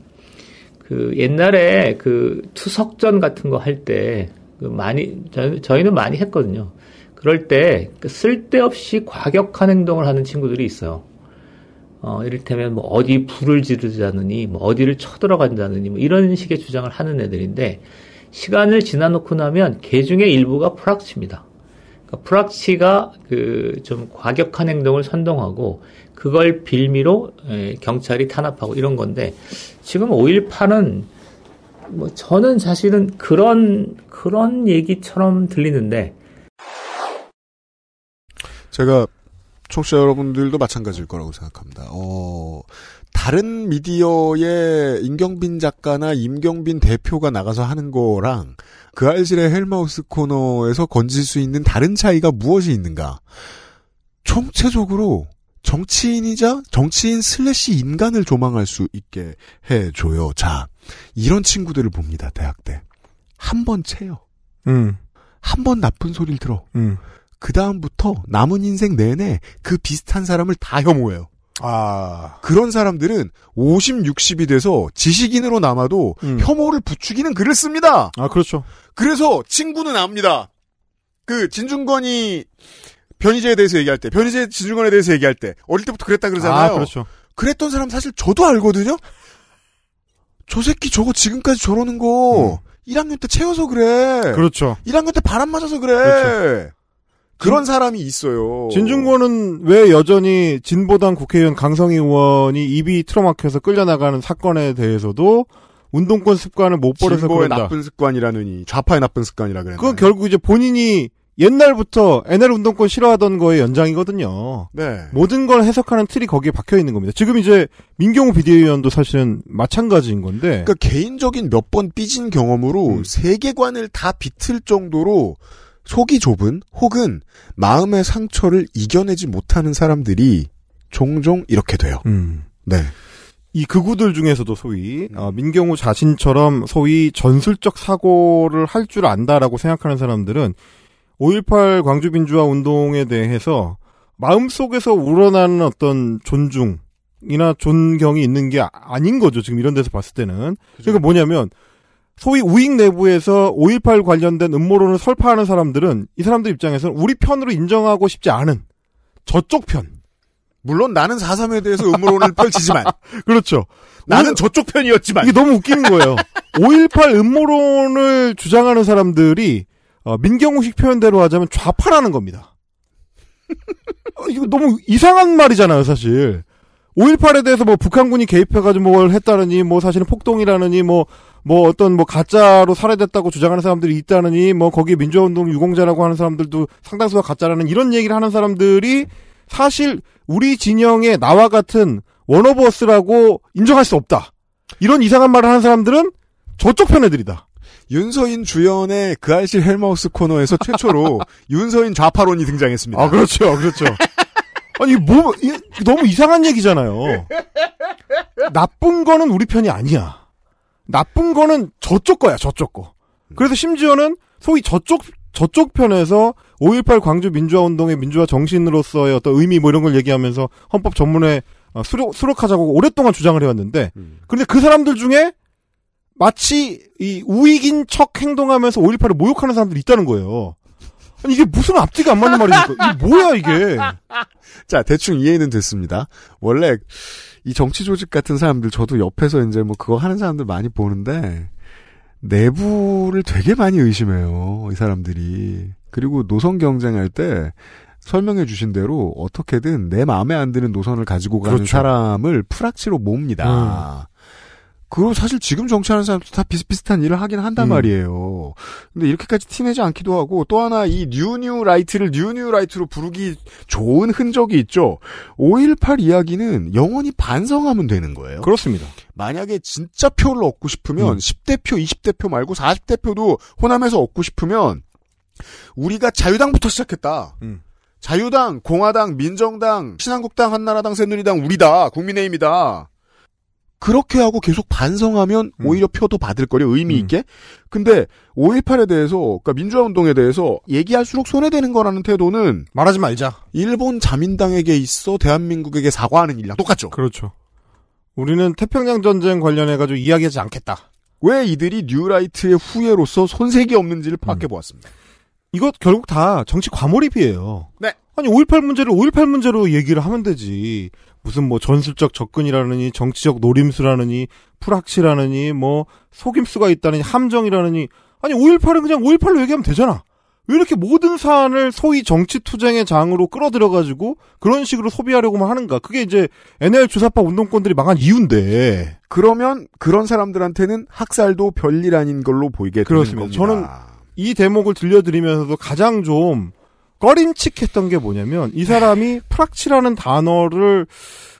그 옛날에 그 투석전 같은 거 할때 그 많이 저희는 많이 했거든요. 그럴 때 그 쓸데없이 과격한 행동을 하는 친구들이 있어요. 어, 이를테면 뭐 어디 불을 지르자느니, 뭐 어디를 쳐들어간다느니, 뭐 이런 식의 주장을 하는 애들인데, 시간을 지나놓고 나면 개 중에 일부가 프락치입니다. 그러니까 프락치가 그 좀 과격한 행동을 선동하고, 그걸 빌미로 에, 예, 경찰이 탄압하고 이런 건데, 지금 5.18은 뭐 저는 사실은 그런, 그런 얘기처럼 들리는데, 제가 청취자 여러분들도 마찬가지일 거라고 생각합니다. 어, 다른 미디어의 임경빈 작가나 임경빈 대표가 나가서 하는 거랑 그 알실의 헬마우스 코너에서 건질 수 있는 다른 차이가 무엇이 있는가? 총체적으로 정치인이자 정치인 슬래시 인간을 조망할 수 있게 해줘요. 자, 이런 친구들을 봅니다, 대학 때. 한 번 채요. 음. 한 번 나쁜 소리를 들어. 음. 그 다음부터 남은 인생 내내 그 비슷한 사람을 다 혐오해요. 아. 그런 사람들은 50, 60이 돼서 지식인으로 남아도 음. 혐오를 부추기는 글을 씁니다. 아, 그렇죠. 그래서 친구는 압니다. 그, 진중권이 변희재에 대해서 얘기할 때, 변희재 진중권에 대해서 얘기할 때, 어릴 때부터 그랬다 그러잖아요. 아, 그렇죠. 그랬던 사람 사실 저도 알거든요? 저 새끼 저거 지금까지 저러는 거, 음. 1학년 때 채워서 그래. 그렇죠. 1학년 때 바람 맞아서 그래. 그렇죠. 그런 사람이 있어요. 진중권은 왜 여전히 진보당 국회의원 강성희 의원이 입이 틀어막혀서 끌려나가는 사건에 대해서도 운동권 습관을 못 버려서 진보의 그런다. 나쁜 습관이라느니 좌파의 나쁜 습관이라 그래나 그건 결국 이제 본인이 옛날부터 NL 운동권 싫어하던 거의 연장이거든요. 네. 모든 걸 해석하는 틀이 거기에 박혀 있는 겁니다. 지금 이제 민경우 비대위원도 사실은 마찬가지인 건데. 그러니까 개인적인 몇 번 삐진 경험으로 음. 세계관을 다 비틀 정도로 속이 좁은 혹은 마음의 상처를 이겨내지 못하는 사람들이 종종 이렇게 돼요. 음. 네. 이 극우들 중에서도 소위 어, 민경우 자신처럼 소위 전술적 사고를 할 줄 안다라고 생각하는 사람들은 5.18 광주민주화 운동에 대해서 마음속에서 우러나는 어떤 존중이나 존경이 있는 게 아닌 거죠. 지금 이런 데서 봤을 때는. 그죠. 그러니까 그렇죠. 뭐냐면 소위 우익 내부에서 5.18 관련된 음모론을 설파하는 사람들은 이 사람들 입장에서는 우리 편으로 인정하고 싶지 않은 저쪽 편. 물론 나는 4.3에 대해서 음모론을 [laughs] 펼치지만. 그렇죠. 나는 우리, 저쪽 편이었지만. 이게 너무 웃기는 거예요. 5.18 [laughs] 음모론을 주장하는 사람들이 어, 민경우식 표현대로 하자면 좌파라는 겁니다. [laughs] 어, 이거 너무 이상한 말이잖아요, 사실. 5.18에 대해서 뭐 북한군이 개입해가지고 뭘 했다느니, 뭐 사실은 폭동이라느니, 뭐뭐 어떤 뭐 가짜로 살해됐다고 주장하는 사람들이 있다느니 뭐 거기 민주화운동 유공자라고 하는 사람들도 상당수가 가짜라는 이런 얘기를 하는 사람들이 사실 우리 진영의 나와 같은 원어버스라고 인정할 수 없다. 이런 이상한 말을 하는 사람들은 저쪽 편 애들이다. 윤서인 주연의 그 알실 헬마우스 코너에서 최초로 [laughs] 윤서인 좌파론이 등장했습니다. 아, 그렇죠. 그렇죠. 아니, 뭐, 너무 이상한 얘기잖아요. 나쁜 거는 우리 편이 아니야. 나쁜 거는 저쪽 거야, 저쪽 거. 음. 그래서 심지어는 소위 저쪽 저쪽 편에서 5.18 광주 민주화 운동의 민주화 정신으로서의 어떤 의미 뭐 이런 걸 얘기하면서 헌법 전문에 어, 수록, 수록하자고 오랫동안 주장을 해왔는데, 음. 그런데 그 사람들 중에 마치 이 우익인 척 행동하면서 5.18을 모욕하는 사람들이 있다는 거예요. 아니, 이게 무슨 앞뒤가 안 맞는 말이니까. 이게 뭐야, 이게. [laughs] 자, 대충 이해는 됐습니다. 원래, 이 정치 조직 같은 사람들 저도 옆에서 이제 뭐 그거 하는 사람들 많이 보는데 내부를 되게 많이 의심해요. 이 사람들이. 그리고 노선 경쟁할 때 설명해 주신 대로 어떻게든 내 마음에 안 드는 노선을 가지고 가는 그렇죠. 사람을 프락치로 몹니다. 음. 그리고 사실 지금 정치하는 사람도 다 비슷비슷한 일을 하긴 한단 음. 말이에요. 근데 이렇게까지 티내지 않기도 하고 또 하나 이 뉴뉴 라이트를 뉴뉴 라이트로 부르기 좋은 흔적이 있죠. 5.18 이야기는 영원히 반성하면 되는 거예요. 그렇습니다. 만약에 진짜 표를 얻고 싶으면 음. 10대 표, 20대 표 말고 40대 표도 호남에서 얻고 싶으면 우리가 자유당부터 시작했다. 음. 자유당, 공화당, 민정당, 신한국당, 한나라당, 새누리당 우리다. 국민의힘이다. 그렇게 하고 계속 반성하면 음. 오히려 표도 받을 거려 의미 음. 있게. 음. 근데 5.18에 대해서 그러니까 민주화 운동에 대해서 얘기할수록 손해되는 거라는 태도는 말하지 말자. 일본 자민당에게 있어 대한민국에게 사과하는 일이랑 똑같죠. 그렇죠. 우리는 태평양 전쟁 관련해 가지고 이야기하지 않겠다. 왜 이들이 뉴라이트의 후예로서 손색이 없는지를 파악해 음. 보았습니다. 음. 이것 결국 다 정치 과몰입이에요. 네. 아니 5.18 문제를 5.18 문제로 얘기를 하면 되지. 무슨 뭐 전술적 접근이라느니 정치적 노림수라느니 풀악시라느니 뭐 속임수가 있다느니 함정이라느니 아니 5.18은 그냥 5.18로 얘기하면 되잖아. 왜 이렇게 모든 사안을 소위 정치 투쟁의 장으로 끌어들여 가지고 그런 식으로 소비하려고만 하는가? 그게 이제 NL 주사파 운동권들이 망한 이유인데. 그러면 그런 사람들한테는 학살도 별일 아닌 걸로 보이게 그 되는 겁니다. 저는 이 대목을 들려드리면서도 가장 좀 꺼림칙했던 게 뭐냐면 이 사람이 네. 프락치라는 단어를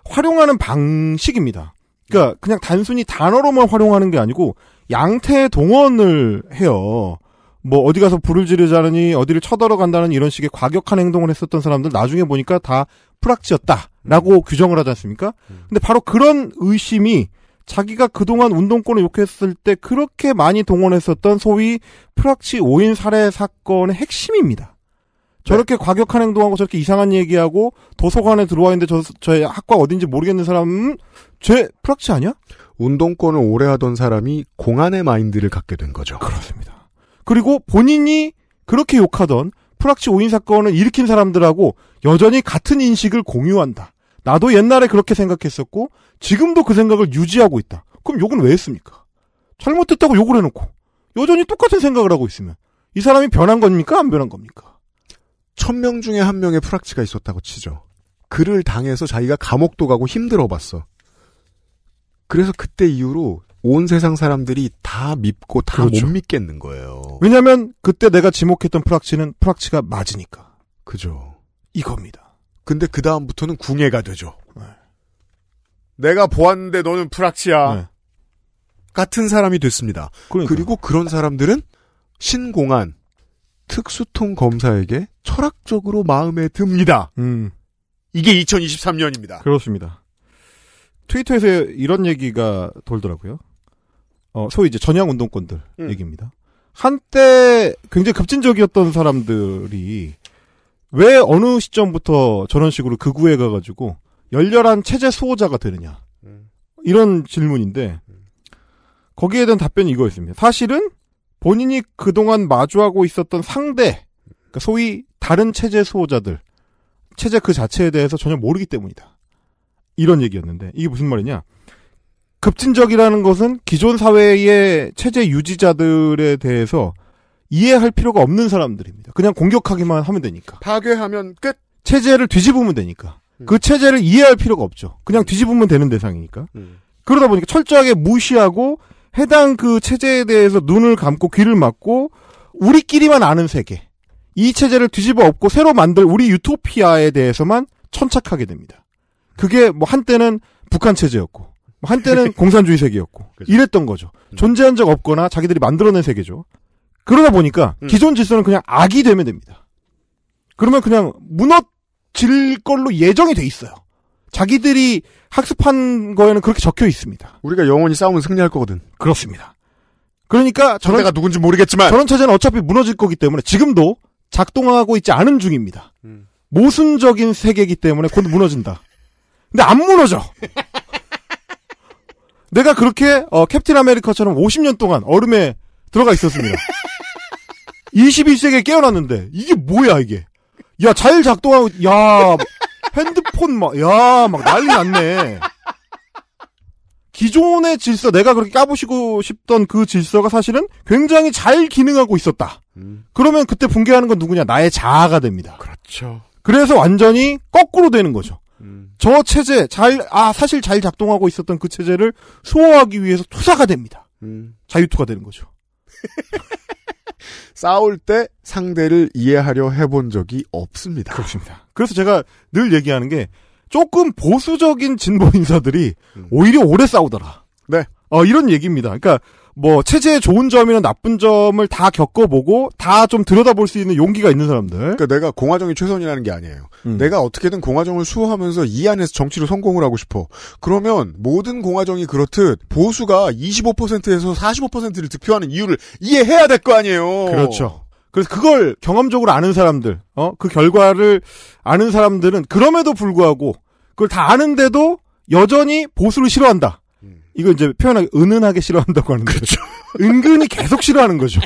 활용하는 방식입니다. 그러니까 네. 그냥 단순히 단어로만 활용하는 게 아니고 양태 동원을 해요. 뭐 어디 가서 불을 지르자느니 어디를 쳐들어간다는 이런 식의 과격한 행동을 했었던 사람들 나중에 보니까 다 프락치였다라고 규정을 하지 않습니까? 음. 근데 바로 그런 의심이 자기가 그동안 운동권을 욕했을 때 그렇게 많이 동원했었던 소위 프락치 5인 살해 사건의 핵심입니다. 네. 저렇게 네. 과격한 행동하고 저렇게 이상한 얘기하고 도서관에 들어와 있는데 저, 저의 학과 어딘지 모르겠는 사람은 죄 프락치 아니야? 운동권을 오래 하던 사람이 공안의 마인드를 갖게 된 거죠. 그렇습니다. 그리고 본인이 그렇게 욕하던 프락치 5인 사건을 일으킨 사람들하고 여전히 같은 인식을 공유한다. 나도 옛날에 그렇게 생각했었고 지금도 그 생각을 유지하고 있다. 그럼 욕은 왜 했습니까? 잘못했다고 욕을 해놓고 여전히 똑같은 생각을 하고 있으면 이 사람이 변한 겁니까? 안 변한 겁니까? 천명 중에 한 명의 프락치가 있었다고 치죠. 그를 당해서 자기가 감옥도 가고 힘들어봤어. 그래서 그때 이후로 온 세상 사람들이 다 믿고 다못 그렇죠. 믿겠는 거예요. 왜냐면 그때 내가 지목했던 프락치는 프락치가 맞으니까. 그죠. 이겁니다. 근데 그 다음부터는 궁예가 되죠. 네. 내가 보았는데 너는 불악치야. 네. 같은 사람이 됐습니다. 그리고 그런 사람들은 신공안 특수통 검사에게 철학적으로 마음에 듭니다. 음. 이게 2023년입니다. 그렇습니다. 트위터에서 이런 얘기가 돌더라고요. 어, 소위 이제 전향 운동권들 음. 얘기입니다. 한때 굉장히 급진적이었던 사람들이 왜 어느 시점부터 저런 식으로 극우에 가가지고 열렬한 체제 수호자가 되느냐 음. 이런 질문인데 음. 거기에 대한 답변이 이거였습니다. 사실은 본인이 그동안 마주하고 있었던 상대, 그러니까 소위 다른 체제 수호자들, 체제 그 자체에 대해서 전혀 모르기 때문이다. 이런 얘기였는데 이게 무슨 말이냐? 급진적이라는 것은 기존 사회의 체제 유지자들에 대해서 이해할 필요가 없는 사람들입니다. 그냥 공격하기만 하면 되니까. 파괴하면 끝. 체제를 뒤집으면 되니까. 음. 그 체제를 이해할 필요가 없죠. 그냥 뒤집으면 되는 대상이니까. 음. 그러다 보니까 철저하게 무시하고 해당 그 체제에 대해서 눈을 감고 귀를 막고 우리끼리만 아는 세계. 이 체제를 뒤집어 엎고 새로 만들 우리 유토피아에 대해서만 천착하게 됩니다. 그게 뭐 한때는 북한 체제였고 뭐 한때는 [laughs] 공산주의 세계였고 그렇죠. 이랬던 거죠. 음. 존재한 적 없거나 자기들이 만들어낸 세계죠. 그러다 보니까 음. 기존 질서는 그냥 악이 되면 됩니다. 그러면 그냥 무너질 걸로 예정이 돼 있어요. 자기들이 학습한 거에는 그렇게 적혀 있습니다. 우리가 영원히 싸우면 승리할 거거든. 그렇습니다. 그러니까 저런 내가 누군지 모르겠지만 저런 체제는 어차피 무너질 거기 때문에 지금도 작동하고 있지 않은 중입니다. 음. 모순적인 세계이기 때문에 곧 무너진다. 근데 안 무너져. 내가 그렇게 어, 캡틴 아메리카처럼 50년 동안 얼음에 들어가 있었습니다. 21세기에 깨어났는데 이게 뭐야 이게? 야잘 작동하고 야 핸드폰 막야막 난리 났네. 기존의 질서 내가 그렇게 까보시고 싶던 그 질서가 사실은 굉장히 잘 기능하고 있었다. 음. 그러면 그때 붕괴하는 건 누구냐? 나의 자아가 됩니다. 그렇죠. 그래서 완전히 거꾸로 되는 거죠. 음. 저 체제 잘아 사실 잘 작동하고 있었던 그 체제를 소화하기 위해서 투사가 됩니다. 음. 자유투가 되는 거죠. [laughs] 싸울 때 상대를 이해하려 해본 적이 없습니다. 그렇습니다. 그래서 제가 늘 얘기하는 게 조금 보수적인 진보 인사들이 음. 오히려 오래 싸우더라. 네. 어, 이런 얘기입니다. 그러니까 뭐 체제의 좋은 점이나 나쁜 점을 다 겪어보고 다 좀 들여다볼 수 있는 용기가 있는 사람들. 그러니까 내가 공화정이 최선이라는 게 아니에요. 음. 내가 어떻게든 공화정을 수호하면서 이 안에서 정치로 성공을 하고 싶어. 그러면 모든 공화정이 그렇듯 보수가 25%에서 45%를 득표하는 이유를 이해해야 될 거 아니에요. 그렇죠. 그래서 그걸 경험적으로 아는 사람들, 어, 그 결과를 아는 사람들은 그럼에도 불구하고 그걸 다 아는데도 여전히 보수를 싫어한다. 이거 이제 표현하기 은은하게 싫어한다고 하는데 그렇죠. 은근히 계속 싫어하는 거죠.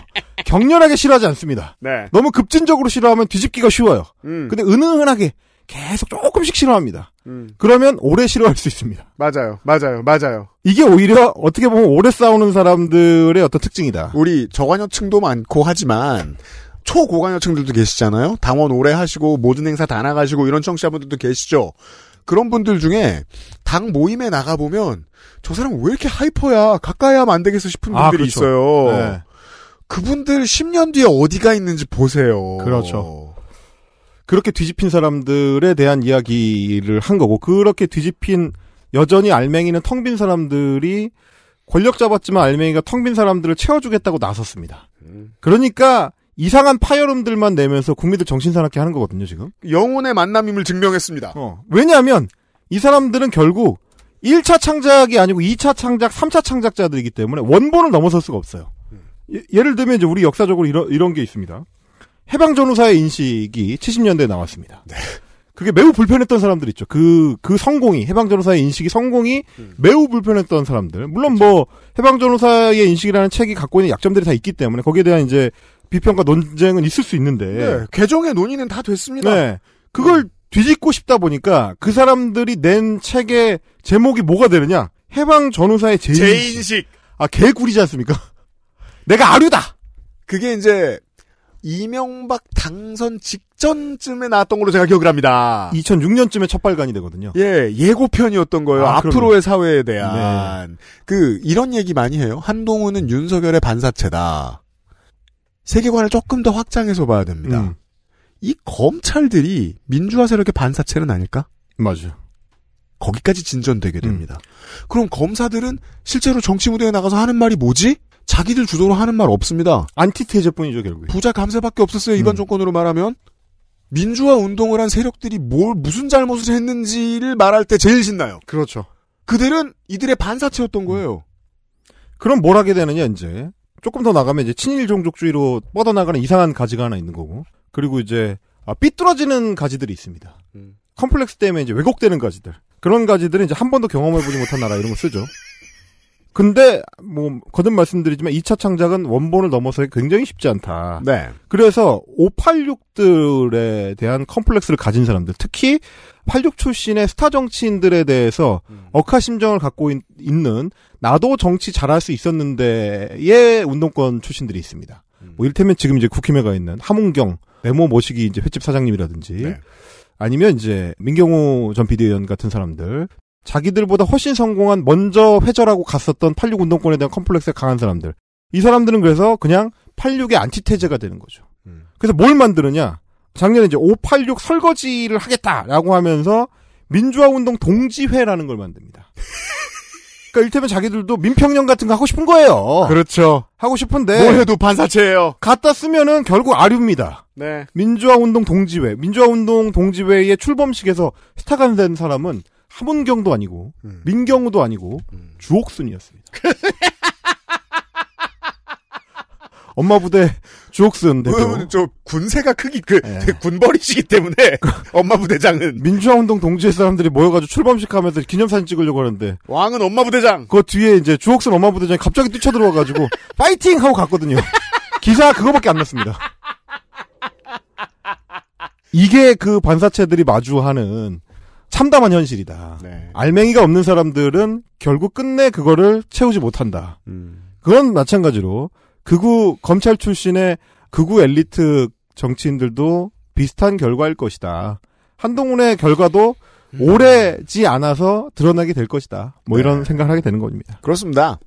격렬하게 싫어하지 않습니다. 네. 너무 급진적으로 싫어하면 뒤집기가 쉬워요. 음. 근데 은은하게 계속 조금씩 싫어합니다. 음. 그러면 오래 싫어할 수 있습니다. 맞아요, 맞아요, 맞아요. 이게 오히려 어떻게 보면 오래 싸우는 사람들의 어떤 특징이다. 우리 저관여층도 많고 하지만 초고관여층들도 계시잖아요. 당원 오래 하시고 모든 행사 다 나가시고 이런 청취자분들도 계시죠. 그런 분들 중에 당 모임에 나가보면 저 사람 왜 이렇게 하이퍼야 가까이 하면 안 되겠어 싶은 아, 분들이 아, 그렇죠. 있어요. 네. 그분들 10년 뒤에 어디가 있는지 보세요. 그렇죠. 그렇게 뒤집힌 사람들에 대한 이야기를 한 거고 그렇게 뒤집힌 여전히 알맹이는 텅 빈 사람들이 권력 잡았지만 알맹이가 텅 빈 사람들을 채워주겠다고 나섰습니다. 음. 그러니까 이상한 파열음들만 내면서 국민들 정신사납게 하는 거거든요, 지금. 영혼의 만남임을 증명했습니다. 어, 왜냐하면 이 사람들은 결국 1차 창작이 아니고 2차 창작, 3차 창작자들이기 때문에 원본을 넘어설 수가 없어요. 예, 를 들면 이제 우리 역사적으로 이런, 이런 게 있습니다. 해방전후사의 인식이 70년대에 나왔습니다. 네. 그게 매우 불편했던 사람들 있죠. 그, 그 성공이, 해방전후사의 인식이 성공이 음. 매우 불편했던 사람들. 물론 그렇죠. 뭐, 해방전후사의 인식이라는 책이 갖고 있는 약점들이 다 있기 때문에 거기에 대한 이제 비평과 논쟁은 있을 수 있는데 네, 개정의 논의는 다 됐습니다. 네, 그걸 음. 뒤집고 싶다 보니까 그 사람들이 낸 책의 제목이 뭐가 되느냐? 해방 전후사의 제인식. 아 개구리지 않습니까? [laughs] 내가 아류다. 그게 이제 이명박 당선 직전쯤에 나왔던 걸로 제가 기억을 합니다. 2006년쯤에 첫 발간이 되거든요. 예, 예고편이었던 거예요. 아, 앞으로의 그럼요. 사회에 대한. 네. 그, 이런 얘기 많이 해요. 한동훈은 윤석열의 반사체다. 세계관을 조금 더 확장해서 봐야 됩니다. 음. 이 검찰들이 민주화 세력의 반사체는 아닐까? 맞아. 요 거기까지 진전되게 됩니다. 음. 그럼 검사들은 실제로 정치 무대에 나가서 하는 말이 뭐지? 자기들 주도로 하는 말 없습니다. 안티테제뿐이죠 결국에. 부자 감세밖에 없었어요 이번 음. 정권으로 말하면. 민주화 운동을 한 세력들이 뭘 무슨 잘못을 했는지를 말할 때 제일 신나요. 그렇죠. 그들은 이들의 반사체였던 음. 거예요. 그럼 뭘 하게 되느냐 이제 조금 더 나가면 이제 친일 종족주의로 뻗어나가는 이상한 가지가 하나 있는 거고 그리고 이제 아, 삐뚤어지는 가지들이 있습니다. 음. 컴플렉스 때문에 이제 왜곡되는 가지들 그런 가지들은 이제 한 번도 경험해보지 못한 나라 이런 거 쓰죠. 근데 뭐 거듭 말씀드리지만 2차 창작은 원본을 넘어서 굉장히 쉽지 않다. 네. 그래서 586들에 대한 컴플렉스를 가진 사람들, 특히 86 출신의 스타 정치인들에 대해서 음. 억하심정을 갖고 있, 는 나도 정치 잘할 수 있었는데의 운동권 출신들이 있습니다. 음. 뭐 이를테면 지금 이제 국힘에 가 있는 함은경 메모 모시기 이제 횟집 사장님이라든지 네. 아니면 이제 민경호 전 비대위원 같은 사람들 자기들보다 훨씬 성공한 먼저 회절하고 갔었던 86 운동권에 대한 컴플렉스가 강한 사람들 이 사람들은 그래서 그냥 86의 안티테제가 되는 거죠. 음. 그래서 뭘 만드느냐 작년에 이제 586 설거지를 하겠다라고 하면서 민주화운동 동지회라는 걸 만듭니다. 그러니까 일테면 자기들도 민평령 같은 거 하고 싶은 거예요. 그렇죠. 하고 싶은데 뭘 뭐 해도 반사체예요. 갖다 쓰면은 결국 아류입니다. 네. 민주화운동 동지회, 민주화운동 동지회의 출범식에서 스타가 된 사람은 하문경도 아니고 음. 민경우도 아니고 음. 주옥순이었습니다. [laughs] 엄마 부대 주옥순 대표. 저 군세가 크기 그 네. 군벌이시기 때문에 [laughs] 엄마 부대장은 민주화 운동 동지의 사람들이 모여가지고 출범식 하면서 기념사진 찍으려고 하는데 왕은 엄마 부대장. 그 뒤에 이제 주옥순 엄마 부대장이 갑자기 뛰쳐들어와가지고 [laughs] 파이팅 하고 갔거든요. 기사 그거밖에 안 났습니다. 이게 그 반사체들이 마주하는 참담한 현실이다. 네. 알맹이가 없는 사람들은 결국 끝내 그거를 채우지 못한다. 음. 그건 마찬가지로 극우 검찰 출신의 극우 엘리트 정치인들도 비슷한 결과일 것이다. 한동훈의 결과도 음. 오래지 않아서 드러나게 될 것이다. 뭐 이런 네. 생각을 하게 되는 겁니다. 그렇습니다.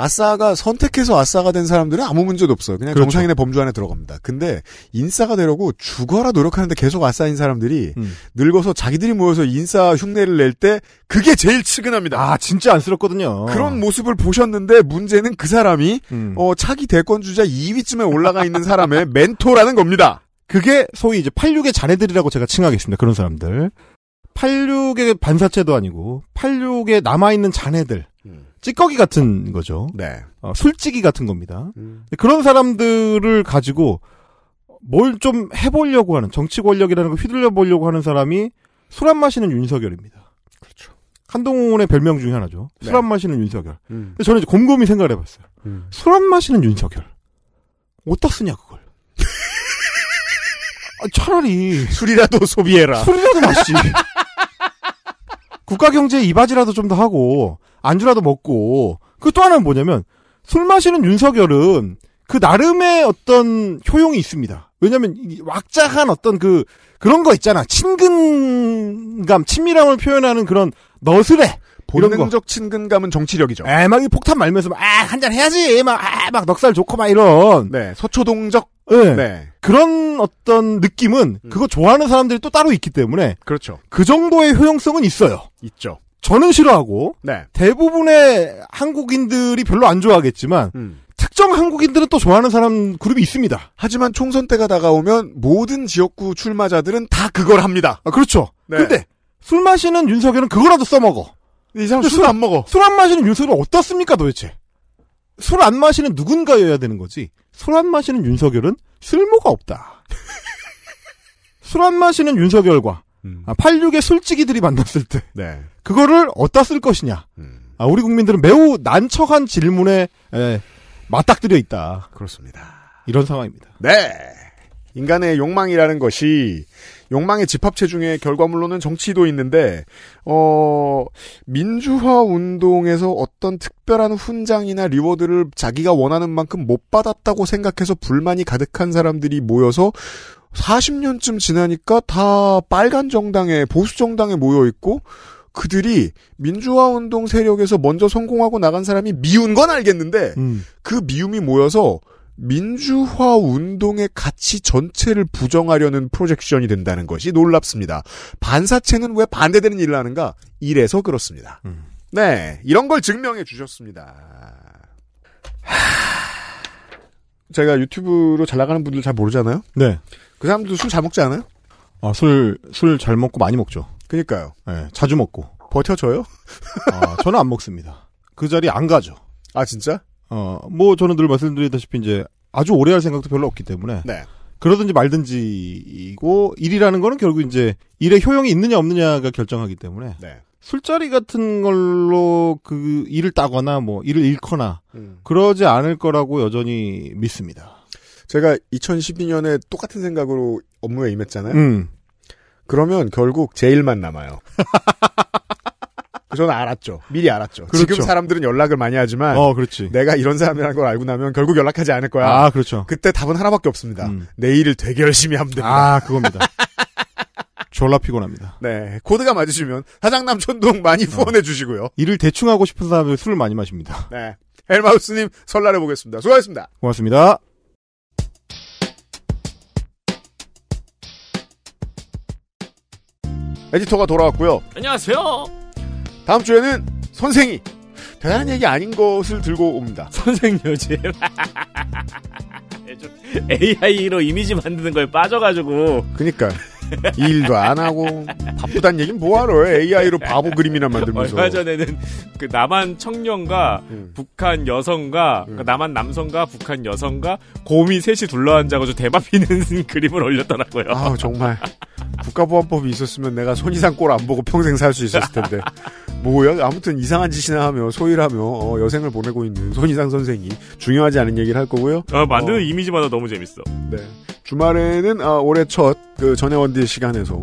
아싸가 선택해서 아싸가 된 사람들은 아무 문제도 없어요. 그냥 그렇죠. 정상인의 범주 안에 들어갑니다. 근데 인싸가 되려고 죽어라 노력하는데 계속 아싸인 사람들이 음. 늙어서 자기들이 모여서 인싸 흉내를 낼 때 그게 제일 측은합니다. 아 진짜 안쓰럽거든요. 그런 모습을 보셨는데 문제는 그 사람이 음. 어, 차기 대권주자 2위쯤에 올라가 있는 사람의 [laughs] 멘토라는 겁니다. 그게 소위 이제 86의 자네들이라고 제가 칭하겠습니다. 그런 사람들. 86의 반사체도 아니고 86에 남아있는 자네들. 찌꺼기 같은 거죠. 네. 어, 술찌기 같은 겁니다. 음. 그런 사람들을 가지고 뭘 좀 해보려고 하는 정치 권력이라는 걸 휘둘려 보려고 하는 사람이 술 안 마시는 윤석열입니다. 그렇죠. 한동훈의 별명 중에 하나죠. 네. 술안 마시는 윤석열. 음. 저는 이제 곰곰이 생각을 해봤어요. 음. 술안 마시는 윤석열. 어디다 쓰냐 그걸. [laughs] 아, 차라리 술이라도 소비해라. 술이라도 마시. 지 [laughs] 국가 경제에 이바지라도 좀 더 하고 안주라도 먹고 그 또 하나는 뭐냐면 술 마시는 윤석열은 그 나름의 어떤 효용이 있습니다. 왜냐하면 왁자한 어떤 그 그런 거 있잖아 친근감, 친밀함을 표현하는 그런 너스레 본능적 친근감은 정치력이죠. 에막 이 폭탄 말면서 막아한잔 해야지 막아막 아, 넉살 좋고 막 이런. 네 서초동적 네. 네. 그런 어떤 느낌은 음. 그거 좋아하는 사람들이 또 따로 있기 때문에 그렇죠. 그 정도의 효용성은 있어요. 있죠. 저는 싫어하고 네. 대부분의 한국인들이 별로 안 좋아하겠지만 음. 특정 한국인들은 또 좋아하는 사람 그룹이 있습니다. 하지만 총선 때가 다가오면 모든 지역구 출마자들은 다 그걸 합니다. 아, 그렇죠. 네. 근데 술 마시는 윤석열은 그거라도 써먹어. 이 사람 술안 술 마시는 윤석열은 어떻습니까 도대체? 술 안 마시는 누군가여야 되는 거지. 술안 마시는 윤석열은 쓸모가 없다. 술 안 마시는 윤석열과 음. 아, 86의 술찌기들이 만났을 때 네. 그거를 어디다 쓸 것이냐. 음. 아, 우리 국민들은 매우 난처한 질문에 에, 맞닥뜨려 있다. 그렇습니다. 이런 상황입니다. 네. 인간의 욕망이라는 것이 욕망의 집합체 중에 결과물로는 정치도 있는데 어 민주화 운동에서 어떤 특별한 훈장이나 리워드를 자기가 원하는 만큼 못 받았다고 생각해서 불만이 가득한 사람들이 모여서 40년쯤 지나니까 다 빨간 정당에 보수 정당에 모여 있고 그들이 민주화 운동 세력에서 먼저 성공하고 나간 사람이 미운 건 알겠는데 음. 그 미움이 모여서 민주화 운동의 가치 전체를 부정하려는 프로젝션이 된다는 것이 놀랍습니다. 반사체는 왜 반대되는 일을 하는가? 이래서 그렇습니다. 음. 네, 이런 걸 증명해 주셨습니다. 하... 제가 유튜브로 잘 나가는 분들 잘 모르잖아요? 네. 그 사람들도 술 잘 먹지 않아요? 아, 술, 술 잘 먹고 많이 먹죠. 그니까요. 예, 네, 자주 먹고. 버텨줘요? 아, 저는 안 먹습니다. 그 자리 안 가죠. 아, 진짜? 어, 뭐 저는 늘 말씀드리다시피 이제 아주 오래 할 생각도 별로 없기 때문에 네. 그러든지 말든지이고 일이라는 거는 결국 이제 일의 효용이 있느냐 없느냐가 결정하기 때문에 네. 술자리 같은 걸로 그 일을 따거나 뭐 일을 잃거나 음. 그러지 않을 거라고 여전히 믿습니다. 제가 2012년에 똑같은 생각으로 업무에 임했잖아요. 음. 그러면 결국 제 일만 남아요. [laughs] 저는 알았죠. 미리 알았죠. 그렇죠. 지금 사람들은 연락을 많이 하지만 어, 그렇지. 내가 이런 사람이라는 걸 알고 나면 결국 연락하지 않을 거야. 아, 그렇죠. 그때 답은 하나밖에 없습니다. 음. 내 일을 되게 열심히 하면 됩니다. 아, 그겁니다. [laughs] 졸라 피곤합니다. 네. 코드가 맞으시면 사장남 천둥 많이 어. 후원해 주시고요. 어. 일을 대충 하고 싶은 사람들 술을 많이 마십니다. 네. 헬마우스님 설날해 보겠습니다. 수고하셨습니다. 고맙습니다. 에디터가 돌아왔고요. 안녕하세요. 다음 주에는 선생이 대단한 얘기 아닌 것을 들고 옵니다. 선생 요즘 AI로 [laughs] 이미지 만드는 거에 빠져가지고. 그니까. [laughs] 일도 안 하고 바쁘단 얘기는 뭐하러 AI로 바보 그림이나 만들면서 얼마 전에는 그 남한 청년과 음. 북한 여성과 음. 그 남한 남성과 북한 여성과 곰이 셋이 둘러앉아가지고 대박 피는 [laughs] 그림을 올렸더라고요. 아 정말 국가보안법이 있었으면 내가 손이상 꼴 안 보고 평생 살 수 있었을 텐데 뭐야 아무튼 이상한 짓이나 하며 소일하며 어, 여생을 보내고 있는 손이상 선생이 중요하지 않은 얘기를 할 거고요. 아, 만드는 어. 이미지마다 너무 재밌어. 네 주말에는 아, 올해 첫 그 전혜원 밴드 시간에서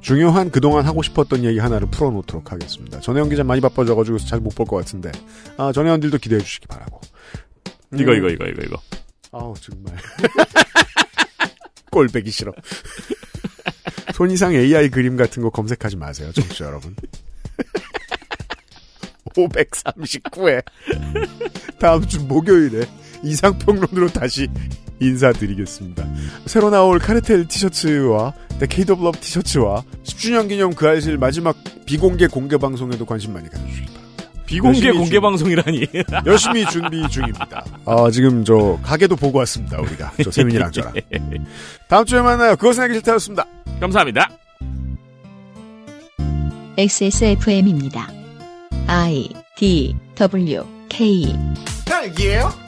중요한 그동안 하고 싶었던 얘기 하나를 풀어놓도록 하겠습니다. 전혜연 기자 많이 바빠져가지고 잘 못 볼 것 같은데 아, 전혜연들도 기대해 주시기 바라고. 음. 이거 이거 이거 이거 이거. 아우 정말 꼴배기 [laughs] 싫어. [laughs] 손이상 AI 그림 같은 거 검색하지 마세요, 청취자 여러분. 539회 [laughs] 다음 주 목요일에 이상평론으로 다시 인사드리겠습니다. 새로 나올 카르텔 티셔츠와 KW 이드 오브 러브 티셔츠와 10주년 기념 그아 알실 마지막 비공개 공개 방송에도 관심 많이 가져주시기 바랍니다. 비공개 공개 주... 방송이라니. [laughs] 열심히 준비 중입니다. 아, 지금 저 가게도 보고 왔습니다. 우리가. 저 세민이랑 [laughs] 예. 저랑. 다음 주에 만나요. 그것은 하기 싫다였습니다. 감사합니다. XSFM입니다. I D W K 딸기예요?